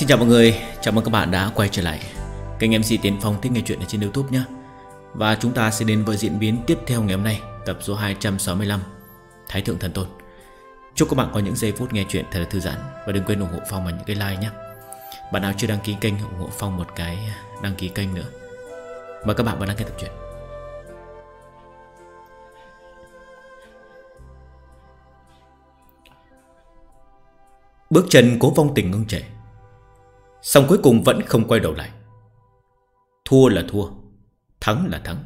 Xin chào mọi người, chào mừng các bạn đã quay trở lại kênh MC Tiến Phong thích nghe chuyện ở trên Youtube nhé Và chúng ta sẽ đến với diễn biến tiếp theo ngày hôm nay Tập số 265 Thái Thượng Thần Tôn Chúc các bạn có những giây phút nghe chuyện thật là thư giãn Và đừng quên ủng hộ Phong bằng những cái like nhé Bạn nào chưa đăng ký kênh ủng hộ Phong một cái đăng ký kênh nữa Mời các bạn vào đăng ký tập truyện Bước chân cố vong tình ngưng chảy Xong cuối cùng vẫn không quay đầu lại Thua là thua Thắng là thắng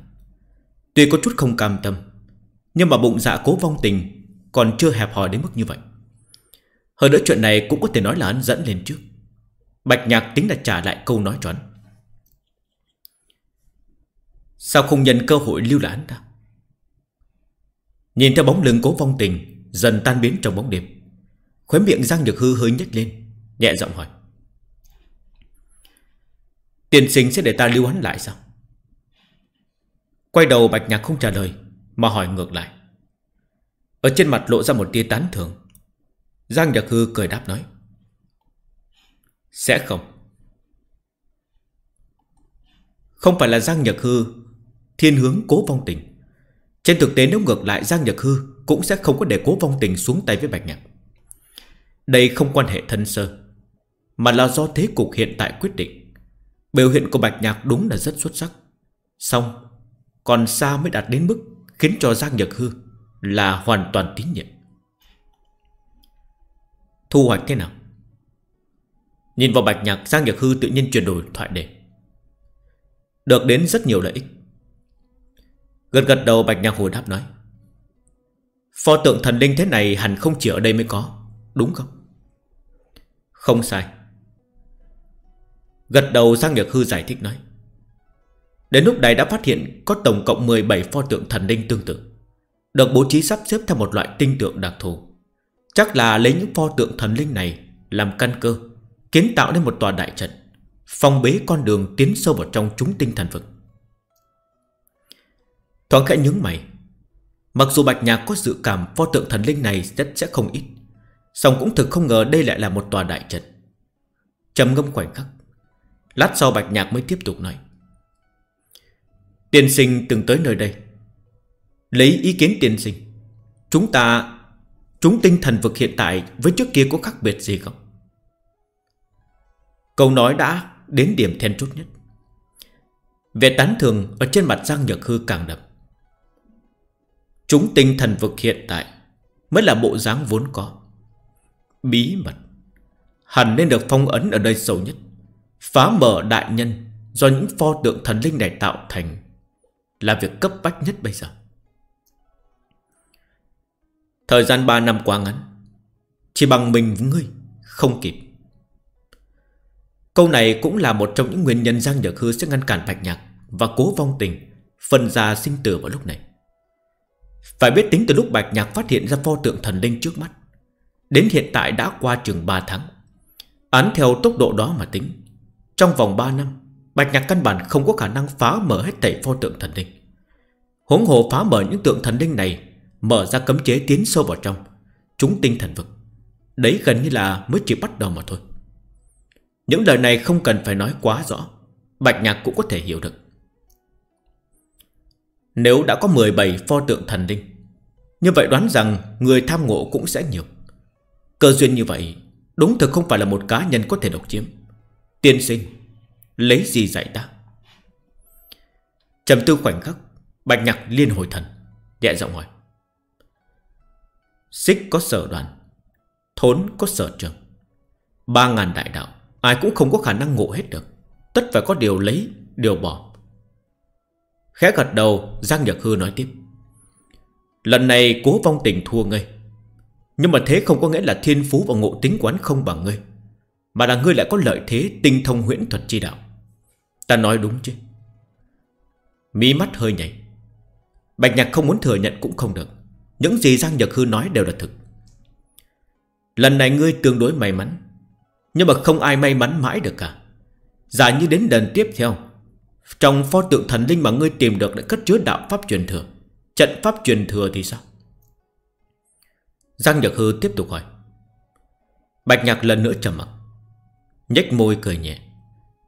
Tuy có chút không cam tâm Nhưng mà bụng dạ cố vong tình Còn chưa hẹp hòi đến mức như vậy Hơn nữa chuyện này cũng có thể nói là hắn dẫn lên trước Bạch nhạc tính là trả lại câu nói cho hắn Sao không nhận cơ hội lưu lãn ta Nhìn theo bóng lưng cố vong tình Dần tan biến trong bóng đêm Khóe miệng Giang Nhược Hư hơi nhếch lên Nhẹ giọng hỏi Tiền sinh sẽ để ta lưu hắn lại sao Quay đầu Bạch Nhạc không trả lời Mà hỏi ngược lại Ở trên mặt lộ ra một tia tán thưởng Giang Nhạc Hư cười đáp nói Sẽ không Không phải là Giang Nhạc Hư Thiên hướng cố vong tình Trên thực tế nếu ngược lại Giang Nhạc Hư Cũng sẽ không có để cố vong tình xuống tay với Bạch Nhạc Đây không quan hệ thân sơ Mà là do thế cục hiện tại quyết định Biểu hiện của Bạch Nhạc đúng là rất xuất sắc Xong Còn xa mới đạt đến mức Khiến cho Giang Nhật Hư Là hoàn toàn tín nhiệm Thu hoạch thế nào Nhìn vào Bạch Nhạc Giang Nhật Hư tự nhiên chuyển đổi thoại đề Được đến rất nhiều lợi ích Gật gật đầu Bạch Nhạc hồi đáp nói Pho tượng thần linh thế này hẳn không chỉ ở đây mới có Đúng không? Không sai Gật đầu sang Nhược Hư giải thích nói Đến lúc này đã phát hiện Có tổng cộng 17 pho tượng thần linh tương tự Được bố trí sắp xếp theo một loại tinh tượng đặc thù Chắc là lấy những pho tượng thần linh này Làm căn cơ Kiến tạo nên một tòa đại trận Phong bế con đường tiến sâu vào trong chúng tinh thần vực Thoáng khẽ nhướng mày Mặc dù Bạch Nhạc có dự cảm pho tượng thần linh này rất sẽ không ít song cũng thực không ngờ đây lại là một tòa đại trận Trầm ngâm khoảnh khắc Lát sau Bạch Nhạc mới tiếp tục nói Tiên sinh từng tới nơi đây Lấy ý kiến tiên sinh Chúng ta Chúng tinh thần vực hiện tại Với trước kia có khác biệt gì không Câu nói đã Đến điểm then chốt nhất Vẻ tán thường Ở trên mặt Giang Nhật Hư càng đậm Chúng tinh thần vực hiện tại Mới là bộ dáng vốn có Bí mật Hẳn nên được phong ấn ở đây sâu nhất Phá mở đại nhân do những pho tượng thần linh này tạo thành là việc cấp bách nhất bây giờ. Thời gian 3 năm quá ngắn, chỉ bằng mình với ngươi, không kịp. Câu này cũng là một trong những nguyên nhân Giang Nhật Hư sẽ ngăn cản Bạch Nhạc và cố vong tình phần ra sinh tử vào lúc này. Phải biết tính từ lúc Bạch Nhạc phát hiện ra pho tượng thần linh trước mắt, đến hiện tại đã qua trường 3 tháng. Án theo tốc độ đó mà tính, trong vòng 3 năm Bạch nhạc căn bản không có khả năng phá mở hết tẩy pho tượng thần linh Huống hộ phá mở những tượng thần linh này Mở ra cấm chế tiến sâu vào trong Chúng tinh thần vực Đấy gần như là mới chỉ bắt đầu mà thôi Những lời này không cần phải nói quá rõ Bạch nhạc cũng có thể hiểu được Nếu đã có 17 pho tượng thần linh Như vậy đoán rằng Người tham ngộ cũng sẽ nhiều Cơ duyên như vậy Đúng thực không phải là một cá nhân có thể độc chiếm Tiên sinh Lấy gì dạy ta trầm tư khoảnh khắc Bạch nhạc liên hồi thần Nhẹ giọng hỏi Xích có sở đoàn Thốn có sở trường Ba ngàn đại đạo Ai cũng không có khả năng ngộ hết được Tất phải có điều lấy, điều bỏ Khẽ gật đầu Giang Nhật Hư nói tiếp Lần này cố vong tình thua ngươi Nhưng mà thế không có nghĩa là thiên phú và ngộ tính quán không bằng ngươi mà là ngươi lại có lợi thế tinh thông huyễn thuật chi đạo Ta nói đúng chứ Mí mắt hơi nhảy Bạch nhạc không muốn thừa nhận cũng không được Những gì Giang Nhật Hư nói đều là thực Lần này ngươi tương đối may mắn Nhưng mà không ai may mắn mãi được cả Giả như đến lần tiếp theo Trong pho tượng thần linh mà ngươi tìm được Đã cất chứa đạo pháp truyền thừa Trận pháp truyền thừa thì sao Giang Nhật Hư tiếp tục hỏi Bạch Nhạc lần nữa trầm mặc nhếch môi cười nhẹ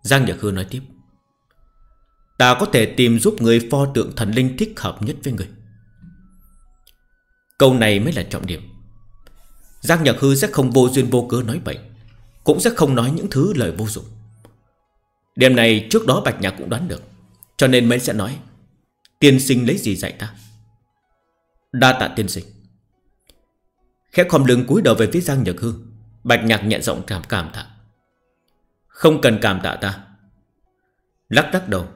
Giang Nhật Hư nói tiếp Ta có thể tìm giúp người pho tượng thần linh thích hợp nhất với người Câu này mới là trọng điểm Giang Nhật Hư sẽ không vô duyên vô cớ nói bậy Cũng sẽ không nói những thứ lời vô dụng Đêm này trước đó Bạch Nhạc cũng đoán được Cho nên mới sẽ nói Tiên sinh lấy gì dạy ta Đa tạ tiên sinh Khẽ khom lưng cúi đầu về phía Giang Nhật Hư Bạch Nhạc nhẹ giọng cảm cảm thẳng không cần cảm tạ ta Lắc lắc đầu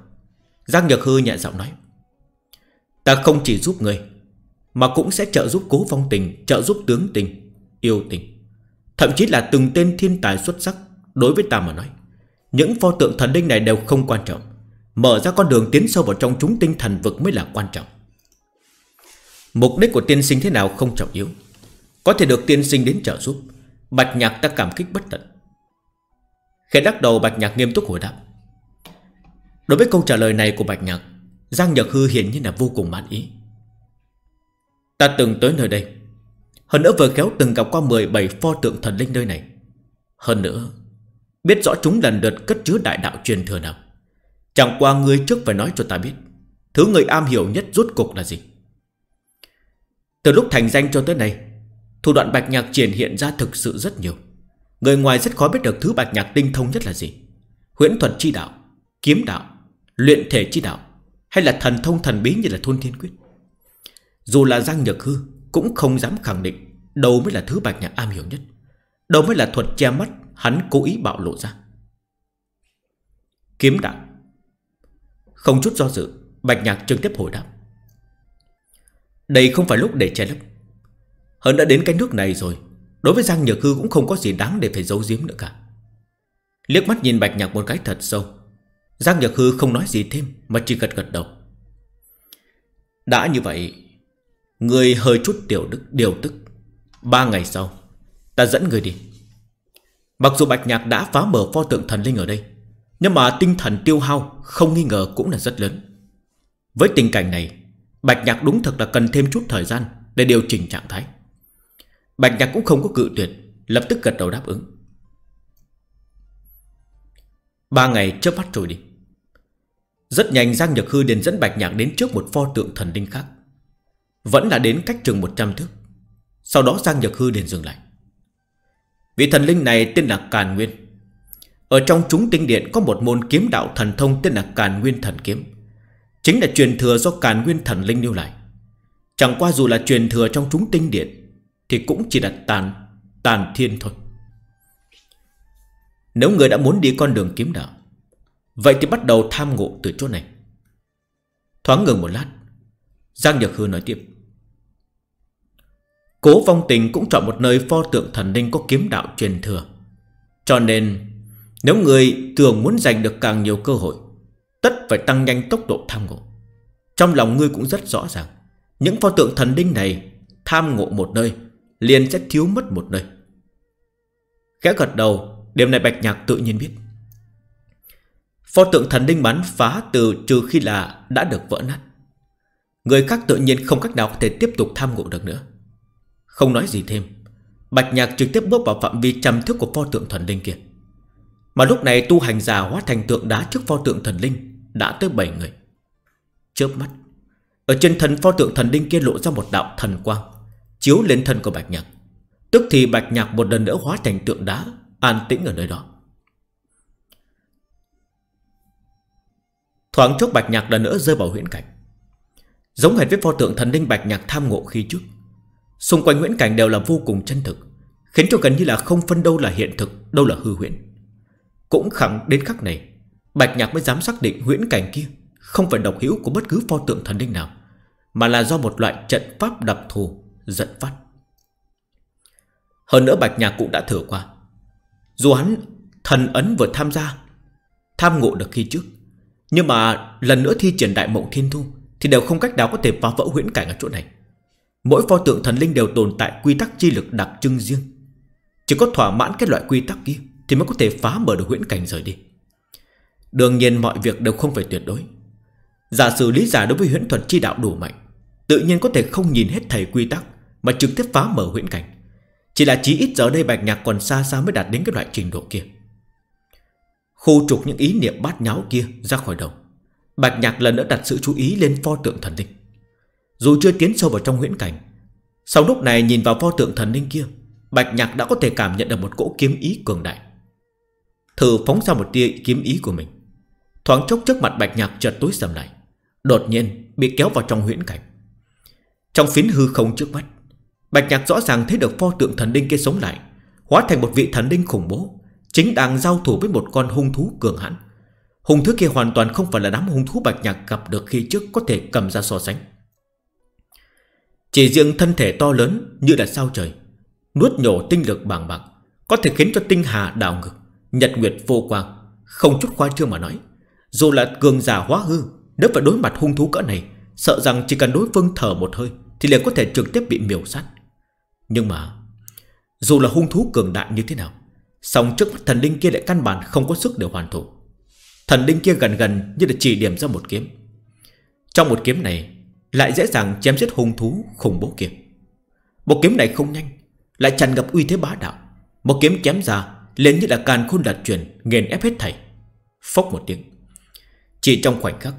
Giang Nhật Hư nhẹ giọng nói Ta không chỉ giúp người Mà cũng sẽ trợ giúp cố phong tình Trợ giúp tướng tình, yêu tình Thậm chí là từng tên thiên tài xuất sắc Đối với ta mà nói Những pho tượng thần linh này đều không quan trọng Mở ra con đường tiến sâu vào trong chúng tinh thần vực mới là quan trọng Mục đích của tiên sinh thế nào không trọng yếu Có thể được tiên sinh đến trợ giúp Bạch nhạc ta cảm kích bất tận Khẽ đắc đầu Bạch Nhạc nghiêm túc hồi đáp Đối với câu trả lời này của Bạch Nhạc Giang Nhật Hư hiện như là vô cùng mãn ý Ta từng tới nơi đây Hơn nữa vừa khéo từng gặp qua 17 pho tượng thần linh nơi này Hơn nữa Biết rõ chúng lần lượt cất chứa đại đạo truyền thừa nào Chẳng qua ngươi trước phải nói cho ta biết Thứ người am hiểu nhất rốt cục là gì Từ lúc thành danh cho tới nay Thủ đoạn bạch nhạc triển hiện ra thực sự rất nhiều Người ngoài rất khó biết được thứ bạch nhạc tinh thông nhất là gì Huyễn thuật chi đạo Kiếm đạo Luyện thể chi đạo Hay là thần thông thần bí như là thôn thiên quyết Dù là Giang Nhược Hư Cũng không dám khẳng định Đâu mới là thứ bạch nhạc am hiểu nhất Đâu mới là thuật che mắt Hắn cố ý bạo lộ ra Kiếm đạo Không chút do dự Bạch nhạc trực tiếp hồi đáp Đây không phải lúc để che lấp Hắn đã đến cái nước này rồi Đối với Giang Nhược Hư cũng không có gì đáng để phải giấu giếm nữa cả Liếc mắt nhìn Bạch Nhạc một cái thật sâu Giang Nhược Hư không nói gì thêm Mà chỉ gật gật đầu Đã như vậy Người hơi chút tiểu đức điều tức Ba ngày sau Ta dẫn người đi Mặc dù Bạch Nhạc đã phá mở pho tượng thần linh ở đây Nhưng mà tinh thần tiêu hao Không nghi ngờ cũng là rất lớn Với tình cảnh này Bạch Nhạc đúng thật là cần thêm chút thời gian Để điều chỉnh trạng thái Bạch nhạc cũng không có cự tuyệt Lập tức gật đầu đáp ứng Ba ngày chớp mắt rồi đi Rất nhanh Giang Nhật Hư liền dẫn Bạch Nhạc đến trước một pho tượng thần linh khác Vẫn là đến cách chừng 100 thước Sau đó Giang Nhật Hư liền dừng lại Vị thần linh này tên là Càn Nguyên Ở trong chúng tinh điện có một môn kiếm đạo thần thông tên là Càn Nguyên Thần Kiếm Chính là truyền thừa do Càn Nguyên Thần Linh lưu lại Chẳng qua dù là truyền thừa trong chúng tinh điện thì cũng chỉ là tàn Tàn thiên thôi Nếu người đã muốn đi con đường kiếm đạo Vậy thì bắt đầu tham ngộ từ chỗ này Thoáng ngừng một lát Giang Nhật Hư nói tiếp Cố vong tình cũng chọn một nơi pho tượng thần linh có kiếm đạo truyền thừa Cho nên Nếu người thường muốn giành được càng nhiều cơ hội Tất phải tăng nhanh tốc độ tham ngộ Trong lòng ngươi cũng rất rõ ràng Những pho tượng thần linh này Tham ngộ một nơi liền sẽ thiếu mất một nơi Khẽ gật đầu Điểm này Bạch Nhạc tự nhiên biết Pho tượng thần linh bắn phá từ trừ khi là đã được vỡ nát Người khác tự nhiên không cách nào có thể tiếp tục tham ngộ được nữa Không nói gì thêm Bạch Nhạc trực tiếp bước vào phạm vi trầm thức của pho tượng thần linh kia Mà lúc này tu hành giả hóa thành tượng đá trước pho tượng thần linh Đã tới 7 người Chớp mắt Ở trên thần pho tượng thần linh kia lộ ra một đạo thần quang Chiếu lên thân của Bạch Nhạc Tức thì Bạch Nhạc một lần nữa hóa thành tượng đá An tĩnh ở nơi đó Thoáng chốc Bạch Nhạc lần nữa rơi vào huyễn cảnh Giống hệt với pho tượng thần linh Bạch Nhạc tham ngộ khi trước Xung quanh huyễn cảnh đều là vô cùng chân thực Khiến cho gần như là không phân đâu là hiện thực Đâu là hư huyễn Cũng khẳng đến khắc này Bạch Nhạc mới dám xác định huyễn cảnh kia Không phải độc hữu của bất cứ pho tượng thần linh nào Mà là do một loại trận pháp đặc thù giận phát. Hơn nữa Bạch Nhạc cũng đã thử qua. Dù hắn thần ấn vừa tham gia, tham ngộ được khi trước, nhưng mà lần nữa thi triển đại mộng thiên thu thì đều không cách nào có thể phá vỡ huyễn cảnh ở chỗ này. Mỗi pho tượng thần linh đều tồn tại quy tắc chi lực đặc trưng riêng. Chỉ có thỏa mãn cái loại quy tắc kia thì mới có thể phá mở được huyễn cảnh rời đi. Đương nhiên mọi việc đều không phải tuyệt đối. Giả sử lý giả đối với huyễn thuật chi đạo đủ mạnh, tự nhiên có thể không nhìn hết thầy quy tắc mà trực tiếp phá mở huyễn cảnh Chỉ là chí ít giờ đây bạch nhạc còn xa xa mới đạt đến cái loại trình độ kia Khu trục những ý niệm bát nháo kia ra khỏi đầu Bạch nhạc lần nữa đặt sự chú ý lên pho tượng thần linh Dù chưa tiến sâu vào trong huyễn cảnh Sau lúc này nhìn vào pho tượng thần linh kia Bạch nhạc đã có thể cảm nhận được một cỗ kiếm ý cường đại Thử phóng ra một tia kiếm ý của mình Thoáng chốc trước mặt bạch nhạc chợt tối sầm lại Đột nhiên bị kéo vào trong huyễn cảnh Trong phiến hư không trước mắt Bạch nhạc rõ ràng thấy được pho tượng thần linh kia sống lại Hóa thành một vị thần linh khủng bố Chính đang giao thủ với một con hung thú cường hãn Hung thú kia hoàn toàn không phải là đám hung thú bạch nhạc gặp được khi trước có thể cầm ra so sánh Chỉ riêng thân thể to lớn như là sao trời Nuốt nhổ tinh lực bàng bạc Có thể khiến cho tinh hà đảo ngược Nhật nguyệt vô quang Không chút khoa trương mà nói Dù là cường giả hóa hư Nếu phải đối mặt hung thú cỡ này Sợ rằng chỉ cần đối phương thở một hơi Thì liền có thể trực tiếp bị miểu sát nhưng mà Dù là hung thú cường đại như thế nào song trước mắt thần linh kia lại căn bản không có sức để hoàn thủ Thần linh kia gần gần như là chỉ điểm ra một kiếm Trong một kiếm này Lại dễ dàng chém giết hung thú khủng bố kiếm Một kiếm này không nhanh Lại tràn ngập uy thế bá đạo Một kiếm chém ra lên như là càn khôn đạt chuyển Nghiền ép hết thảy Phốc một tiếng Chỉ trong khoảnh khắc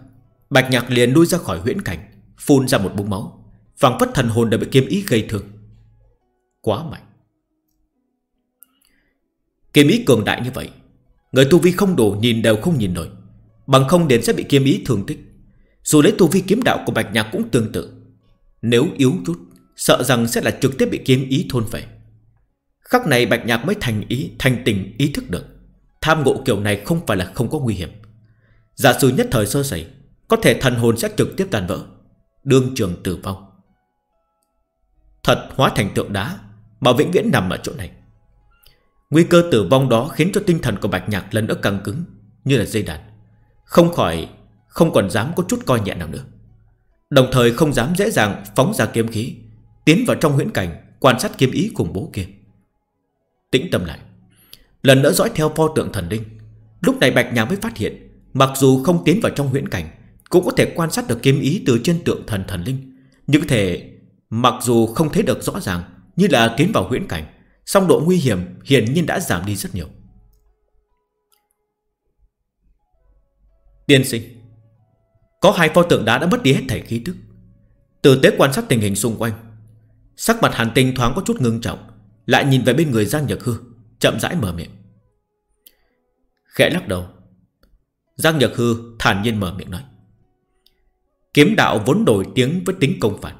Bạch nhạc liền lui ra khỏi huyễn cảnh Phun ra một búng máu Phàng phất thần hồn đã bị kiếm ý gây thương quá mạnh Kiếm ý cường đại như vậy Người tu vi không đủ nhìn đều không nhìn nổi Bằng không đến sẽ bị kiếm ý thương tích Dù lấy tu vi kiếm đạo của Bạch Nhạc cũng tương tự Nếu yếu chút Sợ rằng sẽ là trực tiếp bị kiếm ý thôn phệ Khắc này Bạch Nhạc mới thành ý Thành tình ý thức được Tham ngộ kiểu này không phải là không có nguy hiểm Giả sử nhất thời sơ sẩy Có thể thần hồn sẽ trực tiếp tàn vỡ Đương trường tử vong Thật hóa thành tượng đá Bảo vĩnh viễn nằm ở chỗ này Nguy cơ tử vong đó khiến cho tinh thần của Bạch Nhạc lần nữa căng cứng Như là dây đàn Không khỏi Không còn dám có chút coi nhẹ nào nữa Đồng thời không dám dễ dàng phóng ra kiếm khí Tiến vào trong huyễn cảnh Quan sát kiếm ý cùng bố kia Tĩnh tâm lại Lần nữa dõi theo pho tượng thần linh Lúc này Bạch Nhạc mới phát hiện Mặc dù không tiến vào trong huyễn cảnh Cũng có thể quan sát được kiếm ý từ trên tượng thần thần linh Nhưng thể Mặc dù không thấy được rõ ràng như là tiến vào huyễn cảnh, song độ nguy hiểm hiển nhiên đã giảm đi rất nhiều. Tiên sinh, có hai pho tượng đá đã mất đi hết thảy khí tức. Từ tế quan sát tình hình xung quanh, sắc mặt Hàn Tinh thoáng có chút ngưng trọng, lại nhìn về bên người Giang Nhược Hư, chậm rãi mở miệng. Khẽ lắc đầu, Giang Nhược Hư thản nhiên mở miệng nói Kiếm đạo vốn đổi tiếng với tính công phạt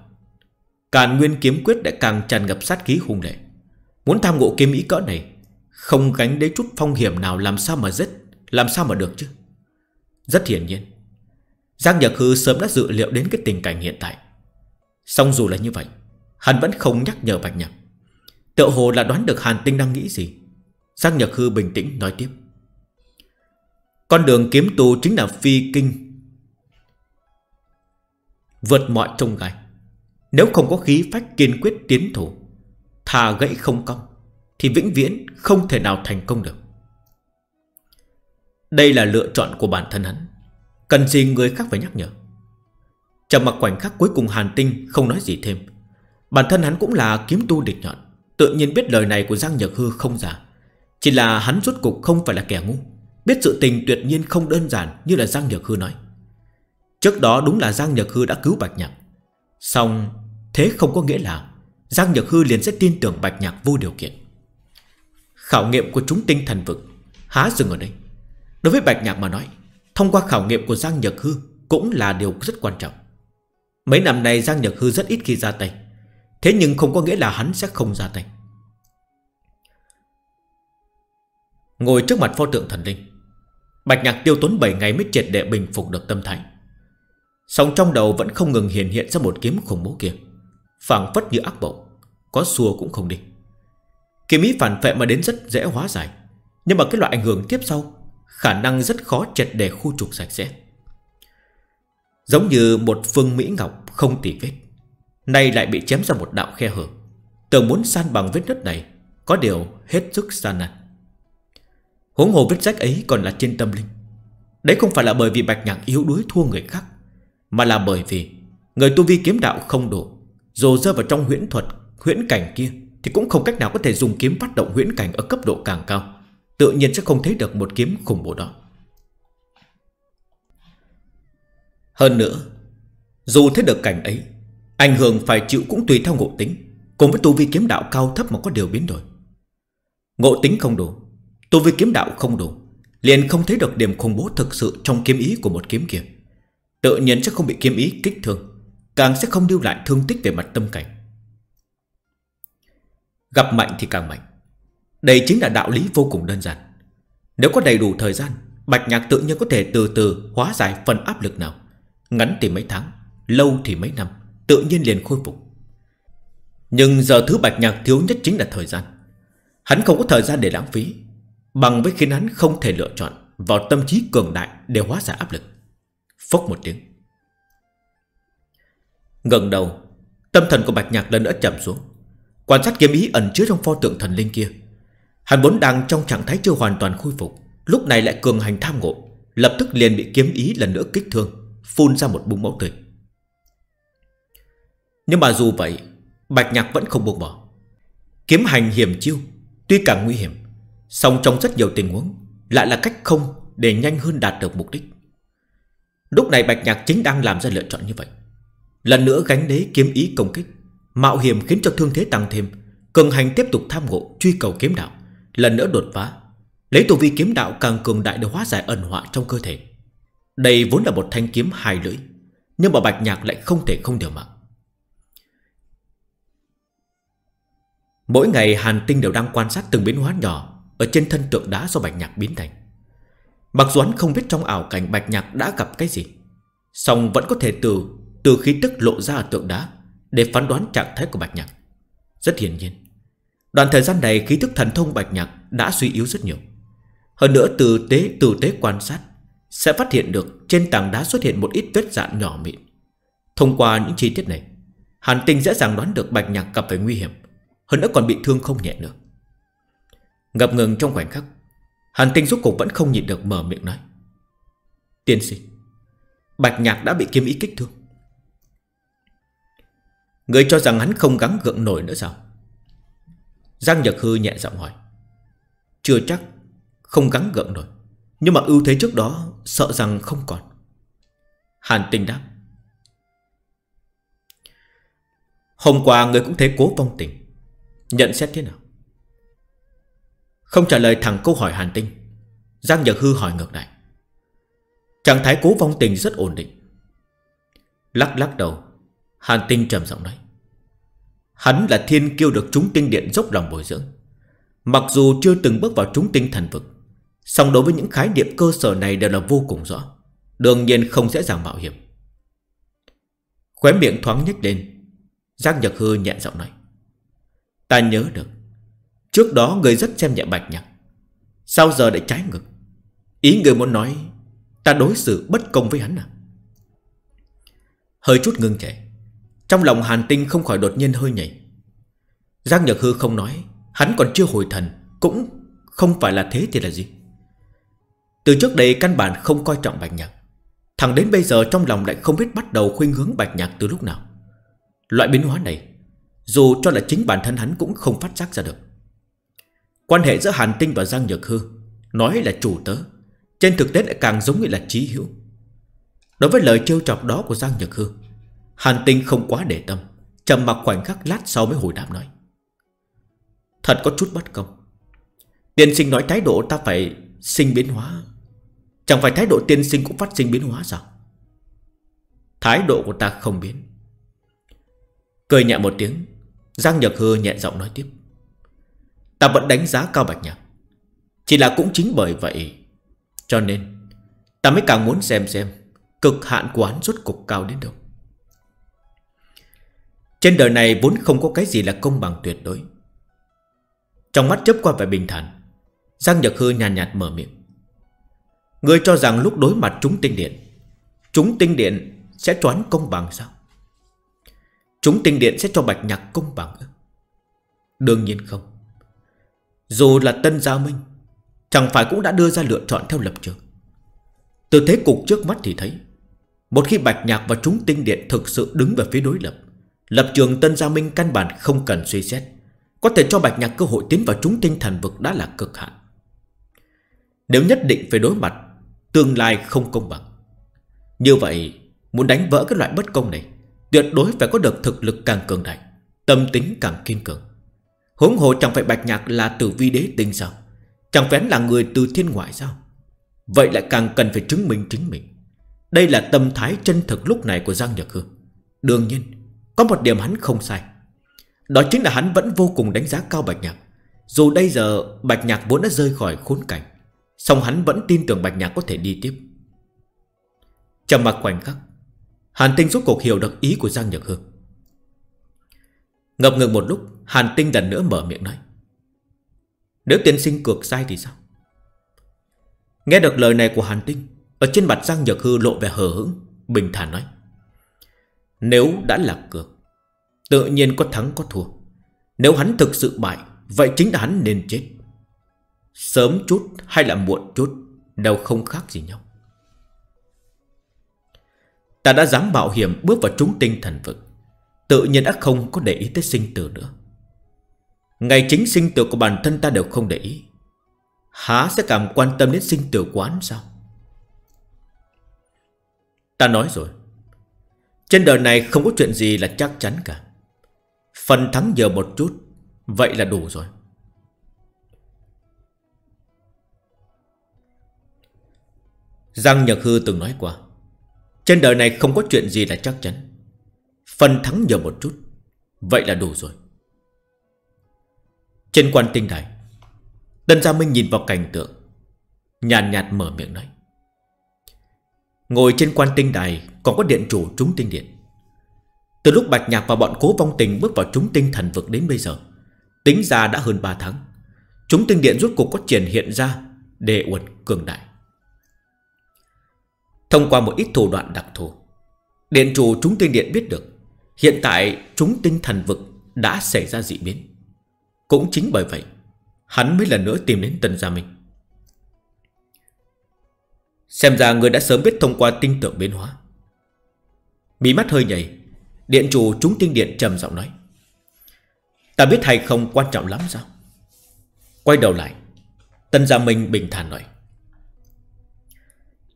Càn nguyên kiếm quyết đã càng tràn ngập sát khí hung lệ Muốn tham ngộ kiếm ý cỡ này Không gánh đến chút phong hiểm nào làm sao mà dứt Làm sao mà được chứ Rất hiển nhiên Giang Nhật Hư sớm đã dự liệu đến cái tình cảnh hiện tại song dù là như vậy Hắn vẫn không nhắc nhở Bạch nhật Tự hồ là đoán được Hàn Tinh đang nghĩ gì Giang Nhật Hư bình tĩnh nói tiếp Con đường kiếm tu chính là phi kinh Vượt mọi trông gai nếu không có khí phách kiên quyết tiến thủ Thà gãy không cong Thì vĩnh viễn không thể nào thành công được Đây là lựa chọn của bản thân hắn Cần gì người khác phải nhắc nhở trong mặt khoảnh khắc cuối cùng Hàn Tinh không nói gì thêm Bản thân hắn cũng là kiếm tu địch nhọn Tự nhiên biết lời này của Giang Nhật Hư không giả Chỉ là hắn rốt cục không phải là kẻ ngu Biết sự tình tuyệt nhiên không đơn giản Như là Giang Nhật Hư nói Trước đó đúng là Giang Nhật Hư đã cứu Bạch Nhạc Xong Thế không có nghĩa là Giang Nhật Hư liền sẽ tin tưởng Bạch Nhạc vô điều kiện Khảo nghiệm của chúng tinh thần vực Há dừng ở đây Đối với Bạch Nhạc mà nói Thông qua khảo nghiệm của Giang Nhật Hư Cũng là điều rất quan trọng Mấy năm nay Giang Nhật Hư rất ít khi ra tay Thế nhưng không có nghĩa là hắn sẽ không ra tay Ngồi trước mặt pho tượng thần linh Bạch Nhạc tiêu tốn 7 ngày mới triệt đệ bình phục được tâm thành Sống trong đầu vẫn không ngừng hiện hiện ra một kiếm khủng bố kia phảng phất như ác mộng Có xua cũng không đi kiếm mỹ phản vệ mà đến rất dễ hóa giải Nhưng mà cái loại ảnh hưởng tiếp sau Khả năng rất khó chệt để khu trục sạch sẽ Giống như một phương Mỹ Ngọc không tỉ vết Nay lại bị chém ra một đạo khe hở Tưởng muốn san bằng vết nứt này Có điều hết sức san nan hỗn hồ vết rách ấy còn là trên tâm linh Đấy không phải là bởi vì bạch nhạc yếu đuối thua người khác Mà là bởi vì Người tu vi kiếm đạo không đủ dù rơi vào trong huyễn thuật Huyễn cảnh kia Thì cũng không cách nào có thể dùng kiếm phát động huyễn cảnh Ở cấp độ càng cao Tự nhiên sẽ không thấy được một kiếm khủng bố đó Hơn nữa Dù thấy được cảnh ấy Ảnh hưởng phải chịu cũng tùy theo ngộ tính Cùng với tu vi kiếm đạo cao thấp mà có điều biến đổi Ngộ tính không đủ Tu vi kiếm đạo không đủ Liền không thấy được điểm khủng bố thực sự Trong kiếm ý của một kiếm kia Tự nhiên sẽ không bị kiếm ý kích thương Càng sẽ không lưu lại thương tích về mặt tâm cảnh Gặp mạnh thì càng mạnh Đây chính là đạo lý vô cùng đơn giản Nếu có đầy đủ thời gian Bạch nhạc tự nhiên có thể từ từ hóa giải phần áp lực nào Ngắn thì mấy tháng Lâu thì mấy năm Tự nhiên liền khôi phục Nhưng giờ thứ bạch nhạc thiếu nhất chính là thời gian Hắn không có thời gian để lãng phí Bằng với khiến hắn không thể lựa chọn Vào tâm trí cường đại để hóa giải áp lực Phốc một tiếng Gần đầu Tâm thần của Bạch Nhạc lần nữa chậm xuống Quan sát kiếm ý ẩn chứa trong pho tượng thần linh kia Hắn vốn đang trong trạng thái chưa hoàn toàn khôi phục Lúc này lại cường hành tham ngộ Lập tức liền bị kiếm ý lần nữa kích thương Phun ra một búng máu tươi Nhưng mà dù vậy Bạch Nhạc vẫn không buông bỏ Kiếm hành hiểm chiêu Tuy càng nguy hiểm song trong rất nhiều tình huống Lại là cách không để nhanh hơn đạt được mục đích Lúc này Bạch Nhạc chính đang làm ra lựa chọn như vậy Lần nữa gánh đế kiếm ý công kích Mạo hiểm khiến cho thương thế tăng thêm Cường hành tiếp tục tham ngộ truy cầu kiếm đạo Lần nữa đột phá Lấy tu vi kiếm đạo càng cường đại để hóa giải ẩn họa trong cơ thể Đây vốn là một thanh kiếm hai lưỡi Nhưng mà bạch nhạc lại không thể không điều mạng Mỗi ngày Hàn Tinh đều đang quan sát từng biến hóa nhỏ Ở trên thân tượng đá do bạch nhạc biến thành Mặc dù không biết trong ảo cảnh bạch nhạc đã gặp cái gì Song vẫn có thể từ từ khí tức lộ ra ở tượng đá để phán đoán trạng thái của Bạch Nhạc. Rất hiển nhiên, đoạn thời gian này khí tức thần thông Bạch Nhạc đã suy yếu rất nhiều. Hơn nữa từ tế từ tế quan sát sẽ phát hiện được trên tảng đá xuất hiện một ít vết dạn nhỏ mịn. Thông qua những chi tiết này, Hàn Tinh dễ dàng đoán được Bạch Nhạc gặp phải nguy hiểm, hơn nữa còn bị thương không nhẹ nữa. Ngập ngừng trong khoảnh khắc, Hàn Tinh rốt cục vẫn không nhịn được mở miệng nói: "Tiên sinh, Bạch Nhạc đã bị kiếm ý kích thương." Người cho rằng hắn không gắng gượng nổi nữa sao Giang Nhật Hư nhẹ giọng hỏi Chưa chắc Không gắng gượng nổi Nhưng mà ưu thế trước đó sợ rằng không còn Hàn Tinh đáp Hôm qua người cũng thấy cố phong tình Nhận xét thế nào Không trả lời thẳng câu hỏi hàn tinh Giang Nhật Hư hỏi ngược lại Trạng thái cố vong tình rất ổn định Lắc lắc đầu Hàn Tinh trầm giọng nói Hắn là thiên kiêu được chúng tinh điện dốc lòng bồi dưỡng Mặc dù chưa từng bước vào chúng tinh thần vực song đối với những khái niệm cơ sở này đều là vô cùng rõ Đương nhiên không dễ dàng mạo hiểm Khóe miệng thoáng nhếch lên Giác Nhật Hư nhẹ giọng nói Ta nhớ được Trước đó người rất xem nhẹ bạch nhạc Sao giờ lại trái ngược Ý người muốn nói Ta đối xử bất công với hắn à Hơi chút ngưng chảy trong lòng Hàn Tinh không khỏi đột nhiên hơi nhảy Giác Nhược Hư không nói Hắn còn chưa hồi thần Cũng không phải là thế thì là gì Từ trước đây căn bản không coi trọng bạch nhạc Thẳng đến bây giờ trong lòng lại không biết bắt đầu khuyên hướng bạch nhạc từ lúc nào Loại biến hóa này Dù cho là chính bản thân hắn cũng không phát giác ra được Quan hệ giữa Hàn Tinh và Giang Nhược Hư Nói là chủ tớ Trên thực tế lại càng giống như là trí hữu Đối với lời trêu chọc đó của Giang Nhược Hư Hàn Tinh không quá để tâm trầm mặc khoảnh khắc lát sau mới hồi đáp nói Thật có chút bất công Tiên sinh nói thái độ ta phải sinh biến hóa Chẳng phải thái độ tiên sinh cũng phát sinh biến hóa sao Thái độ của ta không biến Cười nhẹ một tiếng Giang Nhật Hư nhẹ giọng nói tiếp Ta vẫn đánh giá cao bạch nhạc Chỉ là cũng chính bởi vậy Cho nên Ta mới càng muốn xem xem Cực hạn của hắn rốt cục cao đến đâu trên đời này vốn không có cái gì là công bằng tuyệt đối Trong mắt chấp qua vẻ bình thản Giang Nhật Hư nhàn nhạt, nhạt mở miệng Người cho rằng lúc đối mặt chúng tinh điện Chúng tinh điện sẽ choán công bằng sao Chúng tinh điện sẽ cho bạch nhạc công bằng Đương nhiên không Dù là tân gia minh Chẳng phải cũng đã đưa ra lựa chọn theo lập trường Từ thế cục trước mắt thì thấy Một khi bạch nhạc và chúng tinh điện Thực sự đứng về phía đối lập Lập trường Tân Gia Minh căn bản không cần suy xét Có thể cho Bạch Nhạc cơ hội tiến vào chúng tinh thần vực đã là cực hạn Nếu nhất định phải đối mặt Tương lai không công bằng Như vậy Muốn đánh vỡ cái loại bất công này Tuyệt đối phải có được thực lực càng cường đại Tâm tính càng kiên cường hỗn hộ chẳng phải Bạch Nhạc là tử vi đế tinh sao Chẳng phải là người từ thiên ngoại sao Vậy lại càng cần phải chứng minh chính mình Đây là tâm thái chân thực lúc này của Giang Nhật Hương Đương nhiên có một điểm hắn không sai Đó chính là hắn vẫn vô cùng đánh giá cao Bạch Nhạc Dù đây giờ Bạch Nhạc vốn đã rơi khỏi khốn cảnh song hắn vẫn tin tưởng Bạch Nhạc có thể đi tiếp Trầm mặc khoảnh khắc Hàn Tinh rốt cuộc hiểu được ý của Giang Nhật Hương Ngập ngừng một lúc Hàn Tinh lần nữa mở miệng nói Nếu tiên sinh cược sai thì sao Nghe được lời này của Hàn Tinh Ở trên mặt Giang Nhật Hư lộ vẻ hờ hững Bình thản nói Nếu đã là cược Tự nhiên có thắng có thua Nếu hắn thực sự bại Vậy chính là hắn nên chết Sớm chút hay là muộn chút Đều không khác gì nhau Ta đã dám mạo hiểm bước vào trúng tinh thần vực Tự nhiên đã không có để ý tới sinh tử nữa Ngày chính sinh tử của bản thân ta đều không để ý Há sẽ cảm quan tâm đến sinh tử quán sao Ta nói rồi Trên đời này không có chuyện gì là chắc chắn cả Phần thắng giờ một chút Vậy là đủ rồi Giang Nhật Hư từng nói qua Trên đời này không có chuyện gì là chắc chắn Phần thắng giờ một chút Vậy là đủ rồi Trên quan tinh đài Tân Gia Minh nhìn vào cảnh tượng Nhàn nhạt, nhạt mở miệng nói Ngồi trên quan tinh đài Còn có điện chủ trúng tinh điện từ lúc Bạch Nhạc và bọn cố vong tình bước vào chúng tinh thần vực đến bây giờ Tính ra đã hơn 3 tháng Chúng tinh điện rốt cuộc có triển hiện ra Đề uẩn cường đại Thông qua một ít thủ đoạn đặc thù Điện chủ chúng tinh điện biết được Hiện tại chúng tinh thần vực đã xảy ra dị biến Cũng chính bởi vậy Hắn mới lần nữa tìm đến Tần Gia Minh Xem ra người đã sớm biết thông qua tinh tượng biến hóa Mí mắt hơi nhảy Điện chủ trúng tinh điện trầm giọng nói Ta biết hay không quan trọng lắm sao Quay đầu lại Tân Gia Minh bình thản nói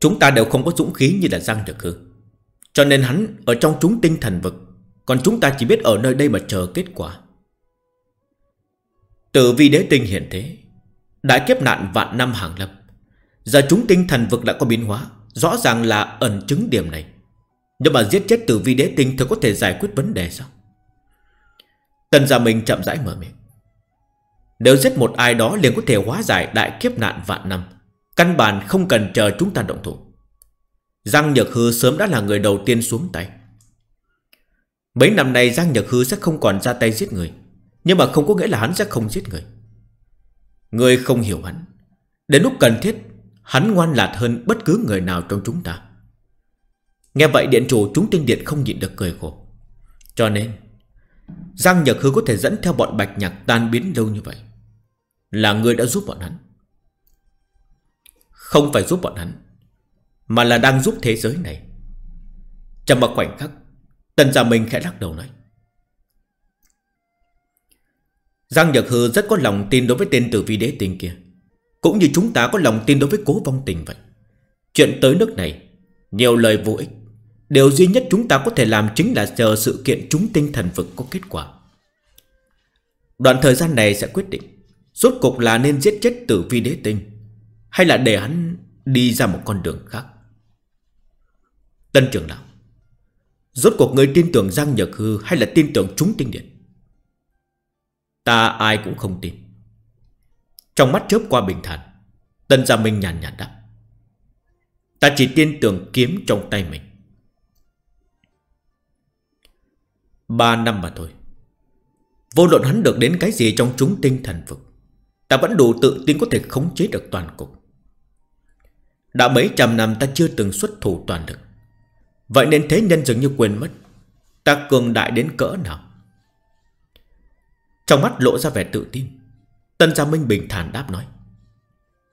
Chúng ta đều không có dũng khí như là Giang nhật Hư Cho nên hắn ở trong chúng tinh thần vực Còn chúng ta chỉ biết ở nơi đây mà chờ kết quả Từ vi đế tinh hiện thế đã kiếp nạn vạn năm hàng lâm Giờ chúng tinh thần vực đã có biến hóa Rõ ràng là ẩn chứng điểm này nhưng mà giết chết tử vi đế tinh Thì có thể giải quyết vấn đề sao Tần Gia mình chậm rãi mở miệng Nếu giết một ai đó liền có thể hóa giải đại kiếp nạn vạn năm Căn bản không cần chờ chúng ta động thủ Giang Nhật Hư sớm đã là người đầu tiên xuống tay Mấy năm nay Giang Nhật Hư sẽ không còn ra tay giết người Nhưng mà không có nghĩa là hắn sẽ không giết người Người không hiểu hắn Đến lúc cần thiết Hắn ngoan lạt hơn bất cứ người nào trong chúng ta Nghe vậy điện chủ chúng tinh điện không nhịn được cười khổ Cho nên Giang Nhật Hứa có thể dẫn theo bọn bạch nhạc tan biến lâu như vậy Là người đã giúp bọn hắn Không phải giúp bọn hắn Mà là đang giúp thế giới này Trong một khoảnh khắc Tần Gia Minh khẽ lắc đầu nói Giang Nhật Hư rất có lòng tin đối với tên tử vi đế tình kia Cũng như chúng ta có lòng tin đối với cố vong tình vậy Chuyện tới nước này Nhiều lời vô ích Điều duy nhất chúng ta có thể làm chính là chờ sự kiện chúng tinh thần vực có kết quả. Đoạn thời gian này sẽ quyết định Rốt cuộc là nên giết chết tử vi đế tinh Hay là để hắn đi ra một con đường khác Tân trưởng lão Rốt cuộc người tin tưởng Giang Nhật Hư Hay là tin tưởng chúng tinh điện Ta ai cũng không tin Trong mắt chớp qua bình thản Tân Gia Minh nhàn nhạt đáp Ta chỉ tin tưởng kiếm trong tay mình Ba năm mà thôi Vô luận hắn được đến cái gì trong chúng tinh thần vực Ta vẫn đủ tự tin có thể khống chế được toàn cục Đã mấy trăm năm ta chưa từng xuất thủ toàn lực Vậy nên thế nhân dường như quên mất Ta cường đại đến cỡ nào Trong mắt lộ ra vẻ tự tin Tân Gia Minh bình thản đáp nói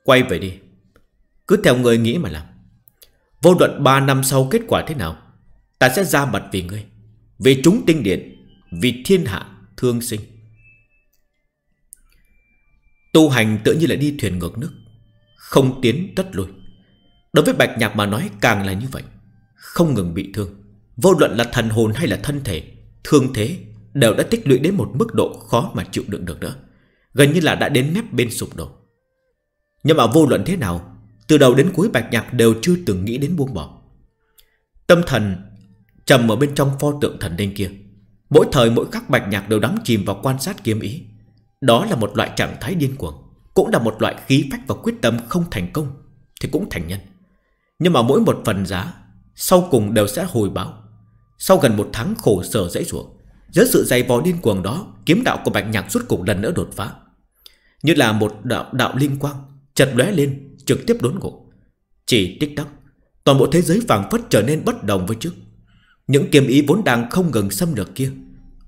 Quay về đi Cứ theo người nghĩ mà làm Vô luận ba năm sau kết quả thế nào Ta sẽ ra mặt vì ngươi về chúng tinh điện Vì thiên hạ thương sinh Tu hành tự như là đi thuyền ngược nước Không tiến tất lùi Đối với Bạch Nhạc mà nói càng là như vậy Không ngừng bị thương Vô luận là thần hồn hay là thân thể Thương thế đều đã tích lũy đến một mức độ khó mà chịu đựng được nữa Gần như là đã đến mép bên sụp đổ Nhưng mà vô luận thế nào Từ đầu đến cuối Bạch Nhạc đều chưa từng nghĩ đến buông bỏ Tâm thần trầm ở bên trong pho tượng thần linh kia. Mỗi thời mỗi khắc bạch nhạc đều đắm chìm vào quan sát kiếm ý. Đó là một loại trạng thái điên cuồng, cũng là một loại khí phách và quyết tâm không thành công thì cũng thành nhân. Nhưng mà mỗi một phần giá sau cùng đều sẽ hồi báo. Sau gần một tháng khổ sở dãy ruộng, dưới sự dày vò điên cuồng đó, kiếm đạo của bạch nhạc rút cục lần nữa đột phá. Như là một đạo đạo linh quang, chật lóe lên, trực tiếp đốn ngộ. Chỉ tích tắc, toàn bộ thế giới phảng phất trở nên bất đồng với trước. Những kiếm ý vốn đang không ngừng xâm lược kia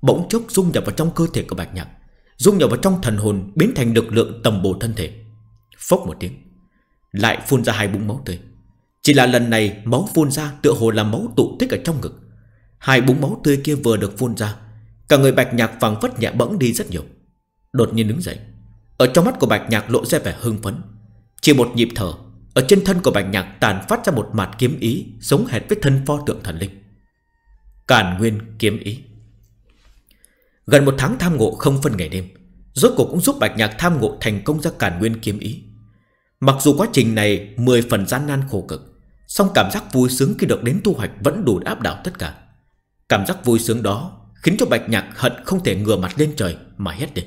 Bỗng chốc dung nhập vào trong cơ thể của Bạch Nhạc Dung nhập vào trong thần hồn Biến thành lực lượng tầm bổ thân thể Phốc một tiếng Lại phun ra hai búng máu tươi Chỉ là lần này máu phun ra tựa hồ là máu tụ tích ở trong ngực Hai búng máu tươi kia vừa được phun ra Cả người Bạch Nhạc phẳng phất nhẹ bẫng đi rất nhiều Đột nhiên đứng dậy Ở trong mắt của Bạch Nhạc lộ ra vẻ hưng phấn Chỉ một nhịp thở Ở trên thân của Bạch Nhạc tàn phát ra một mạt kiếm ý Giống hệt với thân pho tượng thần linh càn nguyên kiếm ý Gần một tháng tham ngộ không phân ngày đêm Rốt cuộc cũng giúp Bạch Nhạc tham ngộ thành công ra càn nguyên kiếm ý Mặc dù quá trình này mười phần gian nan khổ cực song cảm giác vui sướng khi được đến tu hoạch vẫn đủ áp đảo tất cả Cảm giác vui sướng đó Khiến cho Bạch Nhạc hận không thể ngửa mặt lên trời mà hét đi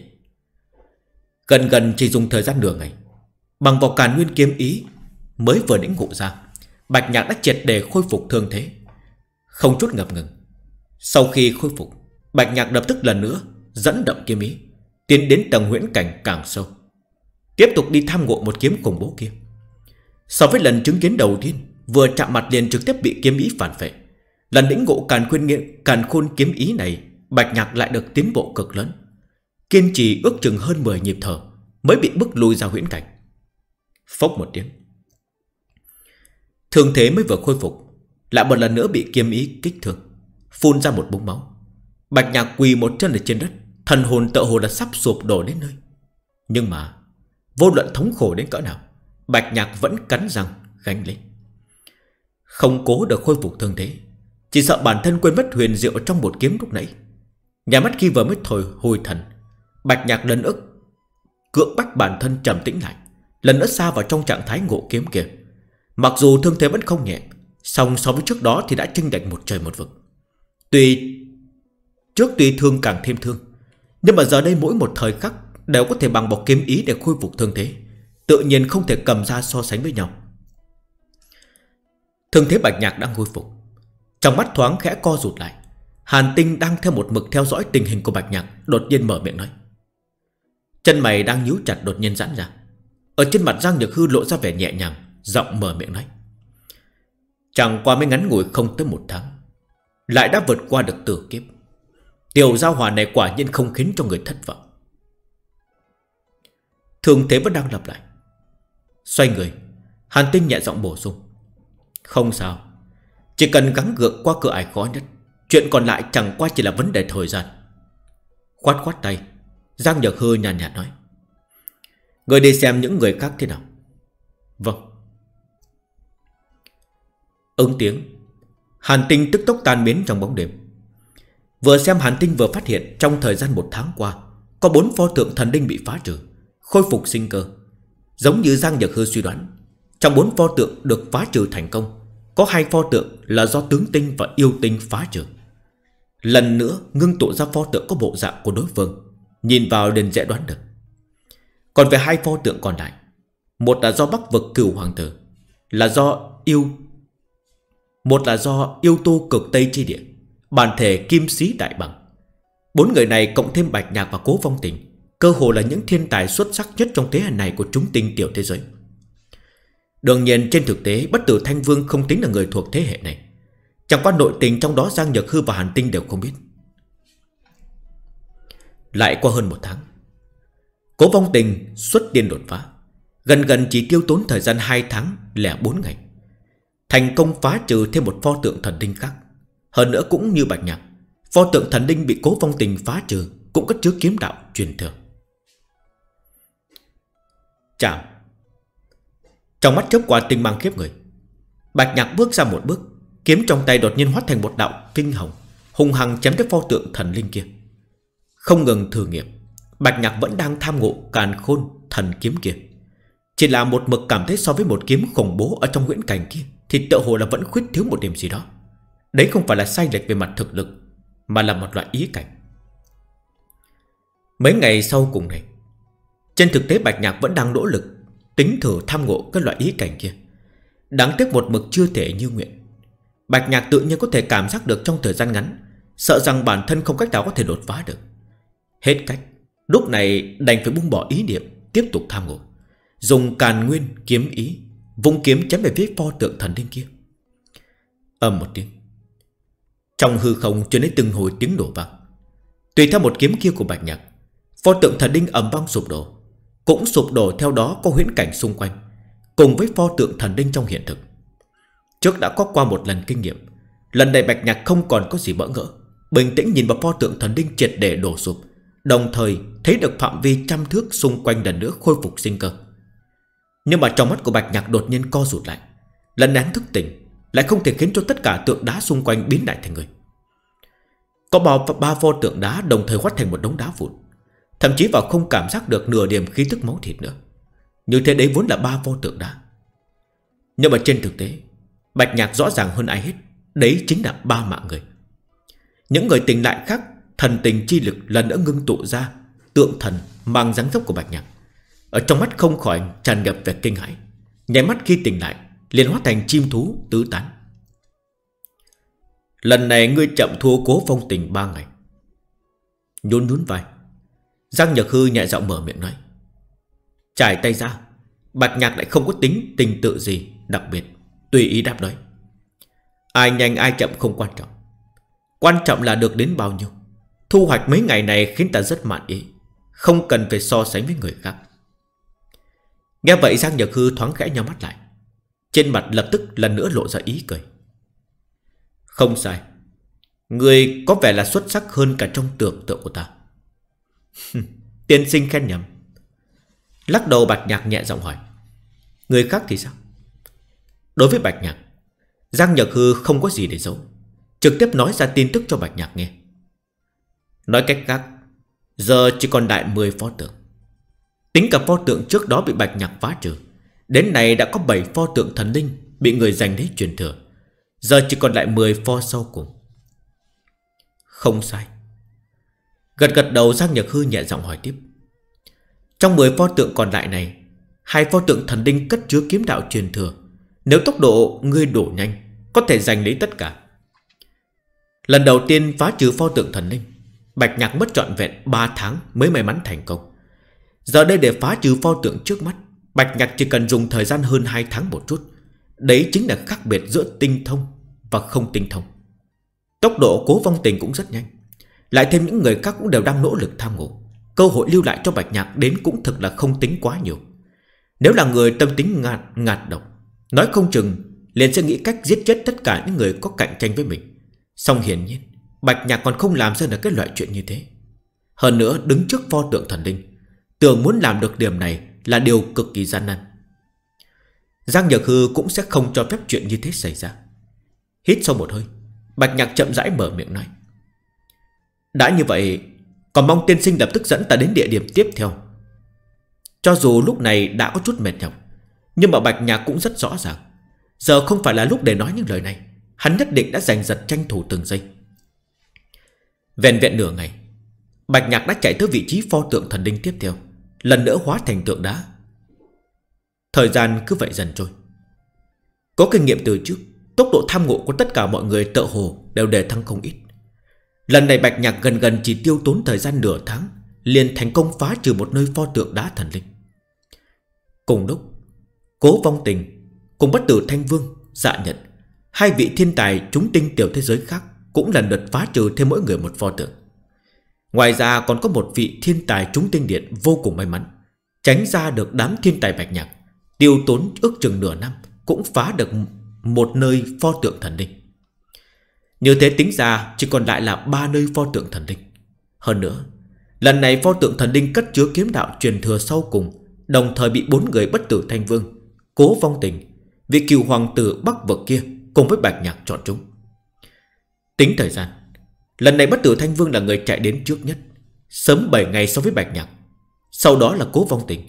Gần gần chỉ dùng thời gian nửa ngày Bằng vào càn nguyên kiếm ý Mới vừa lĩnh ngộ ra Bạch Nhạc đã triệt để khôi phục thương thế Không chút ngập ngừng sau khi khôi phục Bạch nhạc lập tức lần nữa Dẫn động kiếm ý Tiến đến tầng huyễn cảnh càng sâu Tiếp tục đi tham ngộ một kiếm khủng bố kia So với lần chứng kiến đầu tiên Vừa chạm mặt liền trực tiếp bị kiếm ý phản vệ Lần lĩnh ngộ càn khuyên nghiện Càn khôn kiếm ý này Bạch nhạc lại được tiến bộ cực lớn Kiên trì ước chừng hơn 10 nhịp thở Mới bị bức lùi ra huyễn cảnh Phốc một tiếng thường thế mới vừa khôi phục Lại một lần nữa bị kiếm ý kích thương Phun ra một búng máu Bạch nhạc quỳ một chân ở trên đất Thần hồn tợ hồ đã sắp sụp đổ đến nơi Nhưng mà Vô luận thống khổ đến cỡ nào Bạch nhạc vẫn cắn răng gánh lên Không cố được khôi phục thương thế Chỉ sợ bản thân quên mất huyền diệu Trong một kiếm lúc nãy Nhà mắt khi vừa mới thổi hồi thần Bạch nhạc lần ức Cưỡng bắt bản thân trầm tĩnh lại Lần nữa xa vào trong trạng thái ngộ kiếm kia Mặc dù thương thế vẫn không nhẹ Song so với trước đó thì đã chênh lệch một trời một vực Tuy Trước tuy thương càng thêm thương Nhưng mà giờ đây mỗi một thời khắc Đều có thể bằng bọc kiếm ý để khôi phục thương thế Tự nhiên không thể cầm ra so sánh với nhau Thương thế bạch nhạc đang khôi phục Trong mắt thoáng khẽ co rụt lại Hàn tinh đang theo một mực theo dõi tình hình của bạch nhạc Đột nhiên mở miệng nói Chân mày đang nhíu chặt đột nhiên giãn ra Ở trên mặt răng Nhược Hư lộ ra vẻ nhẹ nhàng Giọng mở miệng nói Chẳng qua mới ngắn ngủi không tới một tháng lại đã vượt qua được tử kiếp Tiểu giao hòa này quả nhiên không khiến cho người thất vọng Thường thế vẫn đang lặp lại Xoay người Hàn tinh nhẹ giọng bổ sung Không sao Chỉ cần gắng gượng qua cửa ải khó nhất Chuyện còn lại chẳng qua chỉ là vấn đề thời gian Khoát khoát tay Giang Nhật Hư nhàn nhạt, nhạt nói Người đi xem những người khác thế nào Vâng Ứng tiếng Hàn tinh tức tốc tan biến trong bóng đêm Vừa xem hàn tinh vừa phát hiện Trong thời gian một tháng qua Có bốn pho tượng thần linh bị phá trừ Khôi phục sinh cơ Giống như Giang Nhật Hư suy đoán Trong bốn pho tượng được phá trừ thành công Có hai pho tượng là do tướng tinh và yêu tinh phá trừ Lần nữa ngưng tụ ra pho tượng có bộ dạng của đối phương Nhìn vào liền dễ đoán được Còn về hai pho tượng còn lại Một là do bắc vực cửu hoàng tử Là do yêu một là do yêu tu cực Tây chi địa Bản thể kim sĩ đại bằng Bốn người này cộng thêm bạch nhạc và cố phong tình Cơ hồ là những thiên tài xuất sắc nhất trong thế hệ này của chúng tinh tiểu thế giới Đương nhiên trên thực tế bất tử thanh vương không tính là người thuộc thế hệ này Chẳng qua nội tình trong đó Giang Nhật Hư và Hàn Tinh đều không biết Lại qua hơn một tháng Cố vong tình xuất điên đột phá Gần gần chỉ tiêu tốn thời gian 2 tháng lẻ 4 ngày Thành công phá trừ thêm một pho tượng thần linh khác Hơn nữa cũng như bạch nhạc Pho tượng thần linh bị cố phong tình phá trừ Cũng có chứa kiếm đạo truyền thừa Chào Trong mắt chớp qua tình mang khiếp người Bạch nhạc bước ra một bước Kiếm trong tay đột nhiên hóa thành một đạo kinh hồng Hùng hằng chém cái pho tượng thần linh kia Không ngừng thử nghiệm Bạch nhạc vẫn đang tham ngộ càn khôn thần kiếm kia Chỉ là một mực cảm thấy so với một kiếm khủng bố Ở trong nguyễn cảnh kia thì tự hồ là vẫn khuyết thiếu một điểm gì đó Đấy không phải là sai lệch về mặt thực lực Mà là một loại ý cảnh Mấy ngày sau cùng này Trên thực tế Bạch Nhạc vẫn đang nỗ lực Tính thử tham ngộ các loại ý cảnh kia Đáng tiếc một mực chưa thể như nguyện Bạch Nhạc tự nhiên có thể cảm giác được trong thời gian ngắn Sợ rằng bản thân không cách nào có thể đột phá được Hết cách Lúc này đành phải buông bỏ ý niệm Tiếp tục tham ngộ Dùng càn nguyên kiếm ý vung kiếm chém về phía pho tượng thần linh kia. ầm một tiếng. Trong hư không cho đến từng hồi tiếng đổ vang. Tùy theo một kiếm kia của Bạch Nhạc, pho tượng thần linh ầm vang sụp đổ, cũng sụp đổ theo đó có huyễn cảnh xung quanh, cùng với pho tượng thần linh trong hiện thực. Trước đã có qua một lần kinh nghiệm, lần này Bạch Nhạc không còn có gì bỡ ngỡ, bình tĩnh nhìn vào pho tượng thần linh triệt để đổ sụp, đồng thời thấy được phạm vi trăm thước xung quanh lần nữa khôi phục sinh cơ. Nhưng mà trong mắt của Bạch Nhạc đột nhiên co rụt lại Lần nén thức tỉnh Lại không thể khiến cho tất cả tượng đá xung quanh biến lại thành người Có bao ba vô tượng đá đồng thời quát thành một đống đá vụn Thậm chí vào không cảm giác được nửa điểm khí tức máu thịt nữa Như thế đấy vốn là ba vô tượng đá Nhưng mà trên thực tế Bạch Nhạc rõ ràng hơn ai hết Đấy chính là ba mạng người Những người tình lại khác Thần tình chi lực lần nữa ngưng tụ ra Tượng thần mang dáng dốc của Bạch Nhạc ở trong mắt không khỏi tràn ngập vẻ kinh hãi Nhảy mắt khi tỉnh lại liền hóa thành chim thú tứ tán Lần này ngươi chậm thua cố phong tình ba ngày Nhún nhún vai Giang Nhật Hư nhẹ giọng mở miệng nói Trải tay ra Bạch nhạc lại không có tính tình tự gì Đặc biệt Tùy ý đáp nói Ai nhanh ai chậm không quan trọng Quan trọng là được đến bao nhiêu Thu hoạch mấy ngày này khiến ta rất mạn ý Không cần phải so sánh với người khác Nghe vậy Giang Nhật Hư thoáng khẽ nhau mắt lại Trên mặt lập tức lần nữa lộ ra ý cười Không sai Người có vẻ là xuất sắc hơn cả trong tưởng tượng của ta Tiên sinh khen nhầm Lắc đầu Bạch Nhạc nhẹ giọng hỏi Người khác thì sao Đối với Bạch Nhạc Giang Nhật Hư không có gì để giấu Trực tiếp nói ra tin tức cho Bạch Nhạc nghe Nói cách khác Giờ chỉ còn đại 10 phó tượng Tính cả pho tượng trước đó bị bạch nhạc phá trừ Đến nay đã có 7 pho tượng thần linh Bị người giành lấy truyền thừa Giờ chỉ còn lại 10 pho sau cùng Không sai Gật gật đầu Giang Nhật Hư nhẹ giọng hỏi tiếp Trong 10 pho tượng còn lại này Hai pho tượng thần linh cất chứa kiếm đạo truyền thừa Nếu tốc độ ngươi đổ nhanh Có thể giành lấy tất cả Lần đầu tiên phá trừ pho tượng thần linh Bạch Nhạc mất trọn vẹn 3 tháng mới may mắn thành công Giờ đây để phá trừ pho tượng trước mắt Bạch nhạc chỉ cần dùng thời gian hơn 2 tháng một chút Đấy chính là khác biệt giữa tinh thông và không tinh thông Tốc độ cố vong tình cũng rất nhanh Lại thêm những người khác cũng đều đang nỗ lực tham ngộ Cơ hội lưu lại cho bạch nhạc đến cũng thật là không tính quá nhiều Nếu là người tâm tính ngạt, ngạt độc Nói không chừng liền sẽ nghĩ cách giết chết tất cả những người có cạnh tranh với mình Song hiển nhiên Bạch nhạc còn không làm ra được cái loại chuyện như thế Hơn nữa đứng trước pho tượng thần linh Tưởng muốn làm được điểm này Là điều cực kỳ gian nan Giang Nhật Hư cũng sẽ không cho phép chuyện như thế xảy ra Hít sâu một hơi Bạch Nhạc chậm rãi mở miệng nói Đã như vậy Còn mong tiên sinh lập tức dẫn ta đến địa điểm tiếp theo Cho dù lúc này đã có chút mệt nhọc Nhưng mà Bạch Nhạc cũng rất rõ ràng Giờ không phải là lúc để nói những lời này Hắn nhất định đã giành giật tranh thủ từng giây Vẹn vẹn nửa ngày Bạch Nhạc đã chạy tới vị trí pho tượng thần linh tiếp theo Lần nữa hóa thành tượng đá Thời gian cứ vậy dần trôi Có kinh nghiệm từ trước Tốc độ tham ngộ của tất cả mọi người tợ hồ Đều đề thăng không ít Lần này Bạch Nhạc gần gần chỉ tiêu tốn thời gian nửa tháng Liền thành công phá trừ một nơi pho tượng đá thần linh Cùng lúc Cố vong tình Cùng bất tử Thanh Vương Dạ Nhật Hai vị thiên tài chúng tinh tiểu thế giới khác Cũng lần lượt phá trừ thêm mỗi người một pho tượng Ngoài ra còn có một vị thiên tài trúng tinh điện vô cùng may mắn Tránh ra được đám thiên tài bạch nhạc Tiêu tốn ước chừng nửa năm Cũng phá được một nơi pho tượng thần linh Như thế tính ra chỉ còn lại là ba nơi pho tượng thần linh Hơn nữa Lần này pho tượng thần linh cất chứa kiếm đạo truyền thừa sau cùng Đồng thời bị bốn người bất tử thanh vương Cố vong tình Vị cựu hoàng tử bắc vực kia Cùng với bạch nhạc chọn chúng Tính thời gian Lần này bất tử Thanh Vương là người chạy đến trước nhất Sớm 7 ngày so với Bạch Nhạc Sau đó là Cố Vong Tình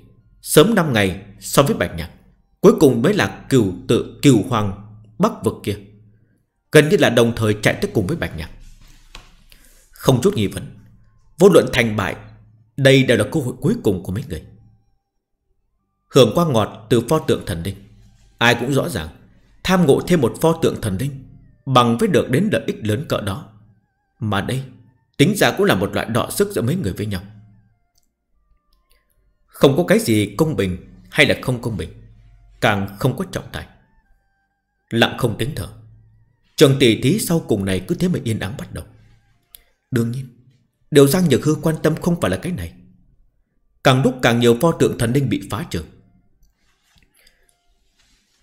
Sớm 5 ngày so với Bạch Nhạc Cuối cùng mới là cửu tự cửu hoàng Bắc vực kia Gần như là đồng thời chạy tới cùng với Bạch Nhạc Không chút nghi vấn Vô luận thành bại Đây đều là cơ hội cuối cùng của mấy người Hưởng quang ngọt từ pho tượng thần linh Ai cũng rõ ràng Tham ngộ thêm một pho tượng thần linh Bằng với được đến lợi ích lớn cỡ đó mà đây Tính ra cũng là một loại đọ sức giữa mấy người với nhau Không có cái gì công bình Hay là không công bình Càng không có trọng tài Lặng không tiếng thở trần tỷ thí sau cùng này cứ thế mà yên ắng bắt đầu Đương nhiên Điều Giang nhật Hư quan tâm không phải là cái này Càng lúc càng nhiều pho tượng thần linh bị phá trừ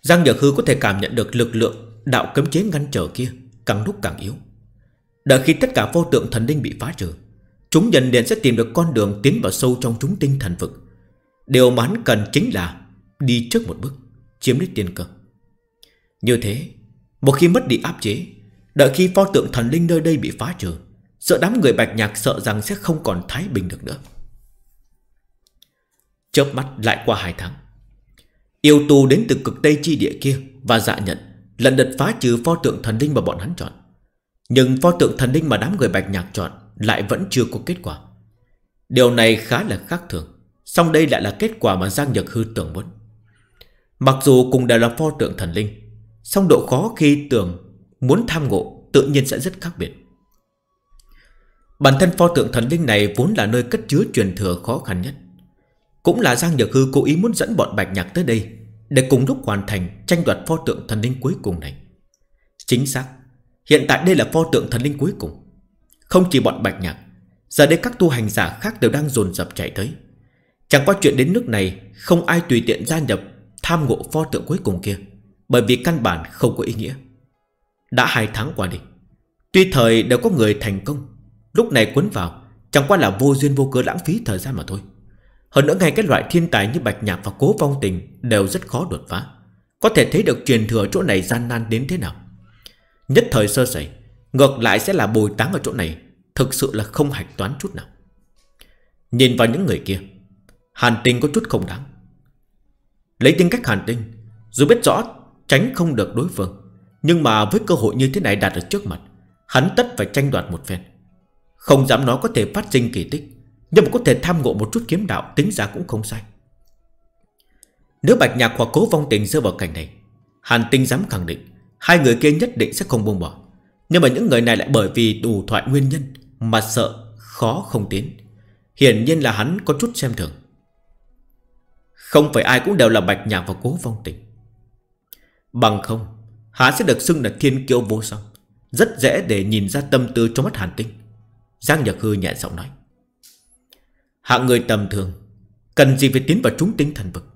Giang nhật Hư có thể cảm nhận được lực lượng Đạo cấm chế ngăn trở kia Càng lúc càng yếu Đợi khi tất cả vô tượng thần linh bị phá trừ Chúng nhân liền sẽ tìm được con đường tiến vào sâu trong chúng tinh thần vực Điều mà hắn cần chính là Đi trước một bước Chiếm lấy tiền cơ Như thế Một khi mất đi áp chế Đợi khi pho tượng thần linh nơi đây bị phá trừ Sợ đám người bạch nhạc sợ rằng sẽ không còn thái bình được nữa Chớp mắt lại qua hai tháng Yêu tu đến từ cực tây chi địa kia Và dạ nhận Lần đợt phá trừ pho tượng thần linh mà bọn hắn chọn nhưng pho tượng thần linh mà đám người bạch nhạc chọn Lại vẫn chưa có kết quả Điều này khá là khác thường song đây lại là kết quả mà Giang Nhật Hư tưởng muốn Mặc dù cùng đều là pho tượng thần linh song độ khó khi tưởng Muốn tham ngộ tự nhiên sẽ rất khác biệt Bản thân pho tượng thần linh này Vốn là nơi cất chứa truyền thừa khó khăn nhất Cũng là Giang Nhật Hư cố ý muốn dẫn bọn bạch nhạc tới đây Để cùng lúc hoàn thành tranh đoạt pho tượng thần linh cuối cùng này Chính xác Hiện tại đây là pho tượng thần linh cuối cùng Không chỉ bọn bạch nhạc Giờ đây các tu hành giả khác đều đang dồn dập chạy tới Chẳng qua chuyện đến nước này Không ai tùy tiện gia nhập Tham ngộ pho tượng cuối cùng kia Bởi vì căn bản không có ý nghĩa Đã hai tháng qua đi Tuy thời đều có người thành công Lúc này cuốn vào Chẳng qua là vô duyên vô cớ lãng phí thời gian mà thôi Hơn nữa ngay cái loại thiên tài như Bạch Nhạc và Cố Vong Tình Đều rất khó đột phá Có thể thấy được truyền thừa chỗ này gian nan đến thế nào Nhất thời sơ sẩy Ngược lại sẽ là bồi táng ở chỗ này Thực sự là không hạch toán chút nào Nhìn vào những người kia Hàn tinh có chút không đáng Lấy tính cách hàn tinh Dù biết rõ tránh không được đối phương Nhưng mà với cơ hội như thế này đạt ở trước mặt Hắn tất phải tranh đoạt một phen Không dám nói có thể phát sinh kỳ tích Nhưng mà có thể tham ngộ một chút kiếm đạo Tính ra cũng không sai Nếu bạch nhạc hoặc cố vong tình rơi vào cảnh này Hàn tinh dám khẳng định Hai người kia nhất định sẽ không buông bỏ Nhưng mà những người này lại bởi vì đủ thoại nguyên nhân Mà sợ khó không tiến Hiển nhiên là hắn có chút xem thường Không phải ai cũng đều là bạch nhạc và cố vong tình Bằng không Hắn sẽ được xưng là thiên kiêu vô song Rất dễ để nhìn ra tâm tư trong mắt hàn tinh Giang Nhật Hư nhẹ giọng nói Hạng người tầm thường Cần gì phải tiến vào chúng tinh thần vực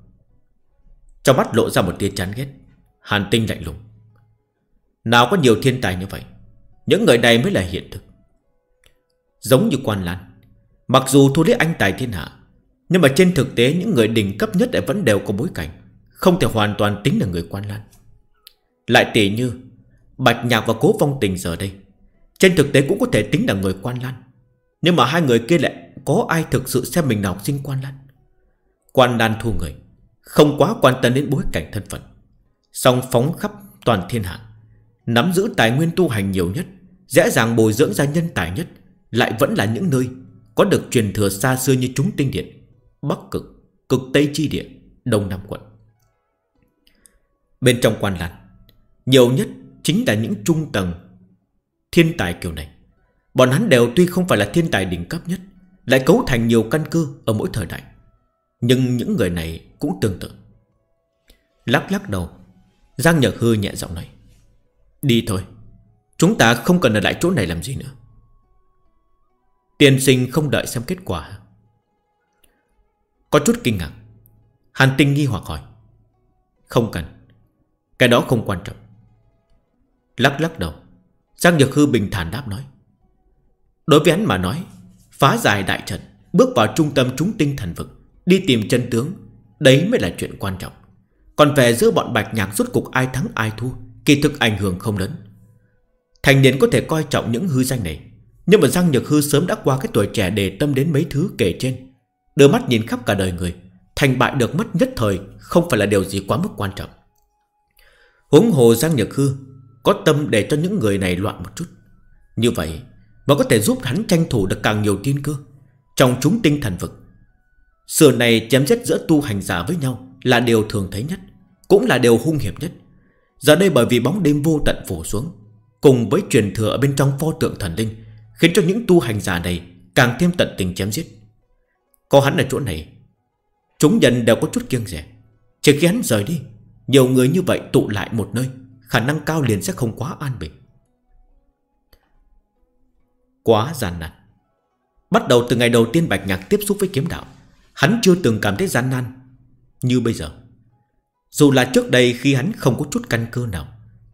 Trong mắt lộ ra một tia chán ghét Hàn tinh lạnh lùng nào có nhiều thiên tài như vậy Những người này mới là hiện thực Giống như quan lan Mặc dù thu lấy anh tài thiên hạ Nhưng mà trên thực tế những người đỉnh cấp nhất lại vẫn đều có bối cảnh Không thể hoàn toàn tính là người quan lan Lại tỷ như Bạch Nhạc và Cố Phong Tình giờ đây Trên thực tế cũng có thể tính là người quan lan Nhưng mà hai người kia lại Có ai thực sự xem mình nào học sinh quan lan Quan lan thu người Không quá quan tâm đến bối cảnh thân phận Xong phóng khắp toàn thiên hạ Nắm giữ tài nguyên tu hành nhiều nhất Dễ dàng bồi dưỡng ra nhân tài nhất Lại vẫn là những nơi Có được truyền thừa xa xưa như chúng tinh điện Bắc cực, cực Tây Chi Địa Đông Nam quận Bên trong quan làn Nhiều nhất chính là những trung tầng Thiên tài kiểu này Bọn hắn đều tuy không phải là thiên tài đỉnh cấp nhất Lại cấu thành nhiều căn cơ Ở mỗi thời đại Nhưng những người này cũng tương tự Lắc lắc đầu Giang Nhật Hư nhẹ giọng nói Đi thôi Chúng ta không cần ở lại chỗ này làm gì nữa Tiên sinh không đợi xem kết quả Có chút kinh ngạc Hàn tinh nghi hoặc hỏi Không cần Cái đó không quan trọng Lắc lắc đầu Giang Nhật Hư bình thản đáp nói Đối với hắn mà nói Phá giải đại trận Bước vào trung tâm chúng tinh thần vực Đi tìm chân tướng Đấy mới là chuyện quan trọng Còn về giữa bọn bạch nhạc rút cục ai thắng ai thua Kỳ thực ảnh hưởng không lớn Thành niên có thể coi trọng những hư danh này Nhưng mà Giang Nhược Hư sớm đã qua cái tuổi trẻ để tâm đến mấy thứ kể trên Đưa mắt nhìn khắp cả đời người Thành bại được mất nhất thời Không phải là điều gì quá mức quan trọng Huống hồ Giang Nhược Hư Có tâm để cho những người này loạn một chút Như vậy Mà có thể giúp hắn tranh thủ được càng nhiều tiên cơ Trong chúng tinh thần vực Sửa này chém giết giữa tu hành giả với nhau Là điều thường thấy nhất Cũng là điều hung hiểm nhất Giờ đây bởi vì bóng đêm vô tận phủ xuống Cùng với truyền thừa ở bên trong pho tượng thần linh Khiến cho những tu hành giả này Càng thêm tận tình chém giết Có hắn ở chỗ này Chúng nhân đều có chút kiêng rẻ Chỉ khi hắn rời đi Nhiều người như vậy tụ lại một nơi Khả năng cao liền sẽ không quá an bình Quá gian nan Bắt đầu từ ngày đầu tiên Bạch Nhạc tiếp xúc với kiếm đạo Hắn chưa từng cảm thấy gian nan Như bây giờ dù là trước đây khi hắn không có chút căn cơ nào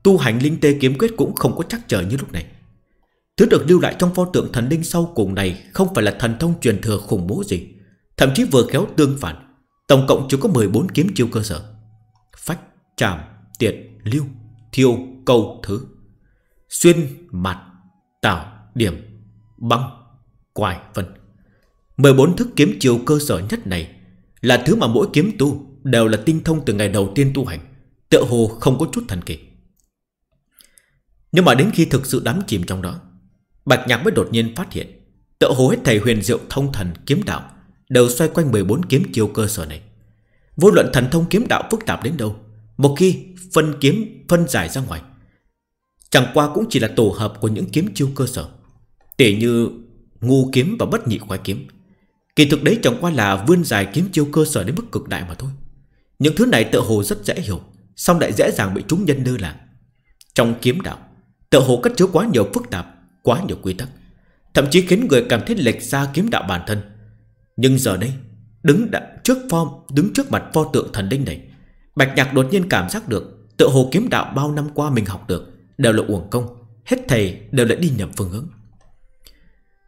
Tu hành linh tê kiếm quyết cũng không có chắc trở như lúc này Thứ được lưu lại trong pho tượng thần linh sau cùng này Không phải là thần thông truyền thừa khủng bố gì Thậm chí vừa kéo tương phản Tổng cộng chỉ có 14 kiếm chiêu cơ sở Phách, tràm, tiệt, lưu, thiêu, câu, thứ Xuyên, mặt, tạo, điểm, băng, quài, vân 14 thức kiếm chiêu cơ sở nhất này Là thứ mà mỗi kiếm tu đều là tinh thông từ ngày đầu tiên tu hành Tựa hồ không có chút thần kỳ Nhưng mà đến khi thực sự đắm chìm trong đó Bạch nhạc mới đột nhiên phát hiện Tựa hồ hết thầy huyền diệu thông thần kiếm đạo Đều xoay quanh 14 kiếm chiêu cơ sở này Vô luận thần thông kiếm đạo phức tạp đến đâu Một khi phân kiếm phân giải ra ngoài Chẳng qua cũng chỉ là tổ hợp của những kiếm chiêu cơ sở Tỉ như ngu kiếm và bất nhị khoái kiếm Kỳ thực đấy chẳng qua là vươn dài kiếm chiêu cơ sở đến mức cực đại mà thôi những thứ này tự hồ rất dễ hiểu Xong lại dễ dàng bị chúng nhân đưa là Trong kiếm đạo Tự hồ cất chứa quá nhiều phức tạp Quá nhiều quy tắc Thậm chí khiến người cảm thấy lệch xa kiếm đạo bản thân Nhưng giờ đây Đứng trước form đứng trước mặt pho tượng thần linh này Bạch nhạc đột nhiên cảm giác được Tự hồ kiếm đạo bao năm qua mình học được Đều là uổng công Hết thầy đều lại đi nhầm phương hướng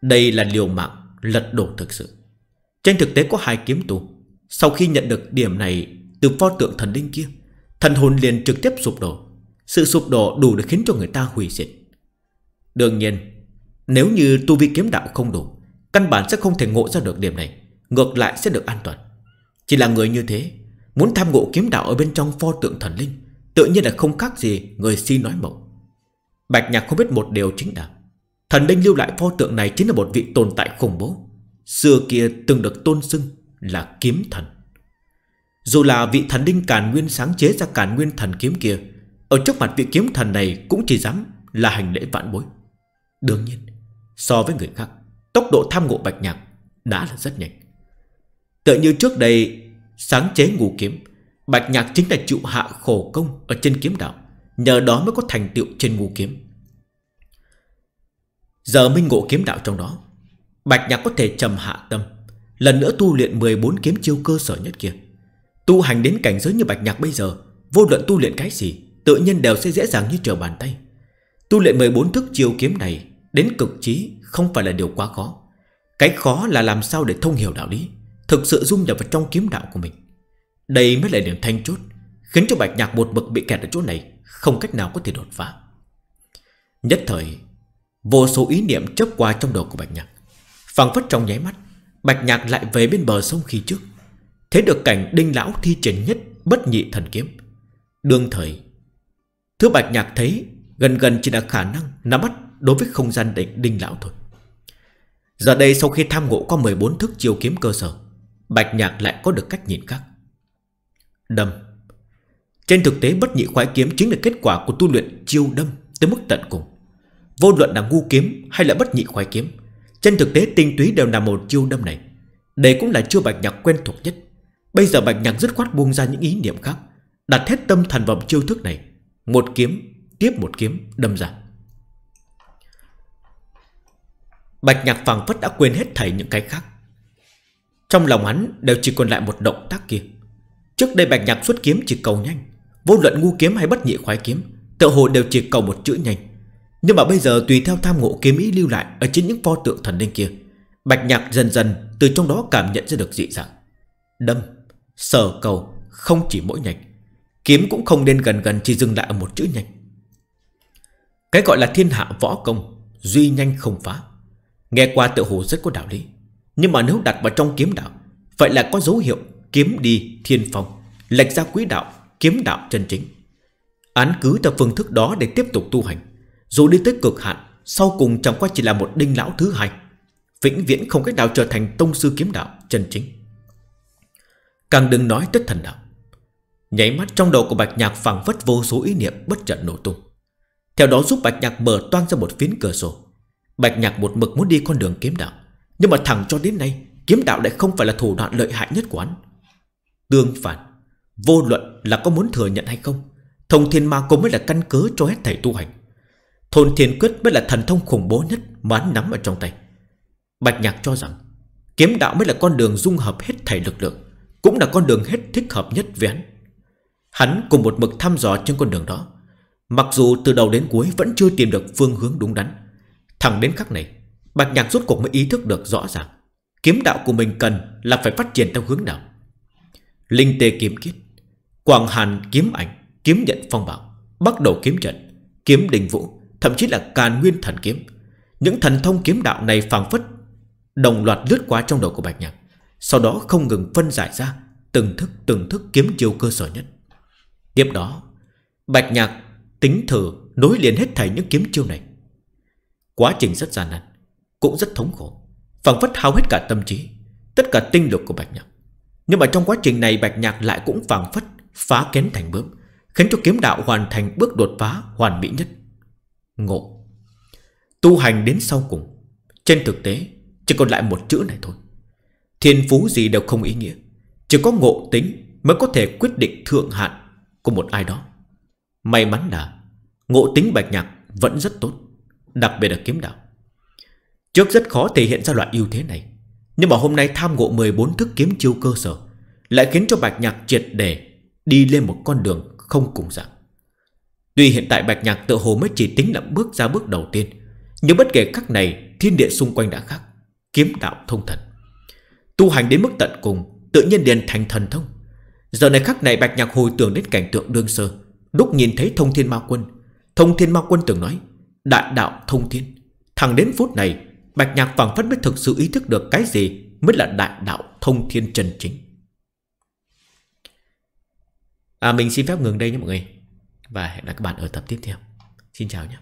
Đây là liều mạng Lật đổ thực sự Trên thực tế có hai kiếm tu Sau khi nhận được điểm này từ pho tượng thần linh kia Thần hồn liền trực tiếp sụp đổ Sự sụp đổ đủ để khiến cho người ta hủy diệt Đương nhiên Nếu như tu vi kiếm đạo không đủ Căn bản sẽ không thể ngộ ra được điểm này Ngược lại sẽ được an toàn Chỉ là người như thế Muốn tham ngộ kiếm đạo ở bên trong pho tượng thần linh Tự nhiên là không khác gì người si nói mộng Bạch nhạc không biết một điều chính là Thần linh lưu lại pho tượng này Chính là một vị tồn tại khủng bố Xưa kia từng được tôn xưng là kiếm thần dù là vị thần đinh càn nguyên sáng chế ra càn nguyên thần kiếm kia Ở trước mặt vị kiếm thần này cũng chỉ dám là hành lễ vạn bối Đương nhiên So với người khác Tốc độ tham ngộ bạch nhạc đã là rất nhanh tự như trước đây Sáng chế ngũ kiếm Bạch nhạc chính là chịu hạ khổ công Ở trên kiếm đạo Nhờ đó mới có thành tựu trên ngũ kiếm Giờ minh ngộ kiếm đạo trong đó Bạch nhạc có thể trầm hạ tâm Lần nữa tu luyện 14 kiếm chiêu cơ sở nhất kia Tu hành đến cảnh giới như bạch nhạc bây giờ Vô luận tu luyện cái gì Tự nhiên đều sẽ dễ dàng như trở bàn tay Tu luyện 14 thức chiêu kiếm này Đến cực trí không phải là điều quá khó Cái khó là làm sao để thông hiểu đạo lý Thực sự dung nhập vào trong kiếm đạo của mình Đây mới là điểm thanh chốt Khiến cho bạch nhạc một bực bị kẹt ở chỗ này Không cách nào có thể đột phá Nhất thời Vô số ý niệm chớp qua trong đầu của bạch nhạc phẳng phất trong nháy mắt Bạch nhạc lại về bên bờ sông khi trước Thế được cảnh đinh lão thi triển nhất Bất nhị thần kiếm Đương thời Thứ bạch nhạc thấy gần gần chỉ là khả năng Nắm bắt đối với không gian định đinh lão thôi Giờ đây sau khi tham ngộ có 14 thức chiêu kiếm cơ sở Bạch nhạc lại có được cách nhìn khác Đâm Trên thực tế bất nhị khoái kiếm chính là kết quả của tu luyện chiêu đâm tới mức tận cùng Vô luận là ngu kiếm hay là bất nhị khoái kiếm Trên thực tế tinh túy đều nằm một chiêu đâm này Đây cũng là chiêu bạch nhạc quen thuộc nhất Bây giờ Bạch Nhạc dứt khoát buông ra những ý niệm khác Đặt hết tâm thần vào chiêu thức này Một kiếm Tiếp một kiếm đâm ra Bạch Nhạc phảng phất đã quên hết thảy những cái khác Trong lòng hắn đều chỉ còn lại một động tác kia Trước đây Bạch Nhạc xuất kiếm chỉ cầu nhanh Vô luận ngu kiếm hay bất nhị khoái kiếm Tự hồ đều chỉ cầu một chữ nhanh Nhưng mà bây giờ tùy theo tham ngộ kiếm ý lưu lại Ở trên những pho tượng thần linh kia Bạch Nhạc dần dần từ trong đó cảm nhận ra được dị dạng Đâm Sở cầu không chỉ mỗi nhạch Kiếm cũng không nên gần gần chỉ dừng lại ở một chữ nhanh Cái gọi là thiên hạ võ công Duy nhanh không phá Nghe qua tự hồ rất có đạo lý Nhưng mà nếu đặt vào trong kiếm đạo Vậy là có dấu hiệu kiếm đi thiên phong Lệch ra quý đạo kiếm đạo chân chính Án cứ theo phương thức đó để tiếp tục tu hành Dù đi tới cực hạn Sau cùng chẳng qua chỉ là một đinh lão thứ hai Vĩnh viễn không cách nào trở thành tông sư kiếm đạo chân chính Càng đừng nói tới thần đạo Nháy mắt trong đầu của Bạch Nhạc phẳng phất vô số ý niệm bất trận nổ tung Theo đó giúp Bạch Nhạc mở toang ra một phiến cửa sổ Bạch Nhạc một mực muốn đi con đường kiếm đạo Nhưng mà thẳng cho đến nay Kiếm đạo lại không phải là thủ đoạn lợi hại nhất của hắn Tương phản Vô luận là có muốn thừa nhận hay không Thông thiên ma cũng mới là căn cứ cho hết thầy tu hành Thôn thiên quyết mới là thần thông khủng bố nhất Mà hắn nắm ở trong tay Bạch Nhạc cho rằng Kiếm đạo mới là con đường dung hợp hết thảy lực lượng cũng là con đường hết thích hợp nhất với hắn Hắn cùng một mực thăm dò trên con đường đó Mặc dù từ đầu đến cuối vẫn chưa tìm được phương hướng đúng đắn Thẳng đến khắc này Bạch nhạc rốt cuộc mới ý thức được rõ ràng Kiếm đạo của mình cần là phải phát triển theo hướng nào Linh tê kiếm kiết Quảng hàn kiếm ảnh Kiếm nhận phong bảo Bắt đầu kiếm trận Kiếm đình vũ Thậm chí là càn nguyên thần kiếm Những thần thông kiếm đạo này phảng phất Đồng loạt lướt qua trong đầu của Bạch Nhạc sau đó không ngừng phân giải ra Từng thức từng thức kiếm chiêu cơ sở nhất Tiếp đó Bạch nhạc tính thử Nối liền hết thảy những kiếm chiêu này Quá trình rất gian nan Cũng rất thống khổ phảng phất hao hết cả tâm trí Tất cả tinh lực của bạch nhạc Nhưng mà trong quá trình này bạch nhạc lại cũng phảng phất Phá kén thành bướm Khiến cho kiếm đạo hoàn thành bước đột phá hoàn mỹ nhất Ngộ Tu hành đến sau cùng Trên thực tế chỉ còn lại một chữ này thôi Thiên phú gì đều không ý nghĩa Chỉ có ngộ tính mới có thể quyết định thượng hạn Của một ai đó May mắn là Ngộ tính bạch nhạc vẫn rất tốt Đặc biệt là kiếm đạo Trước rất khó thể hiện ra loại ưu thế này Nhưng mà hôm nay tham ngộ 14 thức kiếm chiêu cơ sở Lại khiến cho bạch nhạc triệt đề Đi lên một con đường không cùng dạng Tuy hiện tại bạch nhạc tự hồ mới chỉ tính là bước ra bước đầu tiên Nhưng bất kể các này Thiên địa xung quanh đã khác Kiếm đạo thông thần Tu hành đến mức tận cùng Tự nhiên liền thành thần thông Giờ này khắc này Bạch Nhạc hồi tưởng đến cảnh tượng đương sơ đúc nhìn thấy thông thiên ma quân Thông thiên ma quân từng nói Đại đạo thông thiên Thẳng đến phút này Bạch Nhạc phảng phát mới thực sự ý thức được cái gì Mới là đại đạo thông thiên chân chính À mình xin phép ngừng đây nhé mọi người Và hẹn gặp các bạn ở tập tiếp theo Xin chào nhé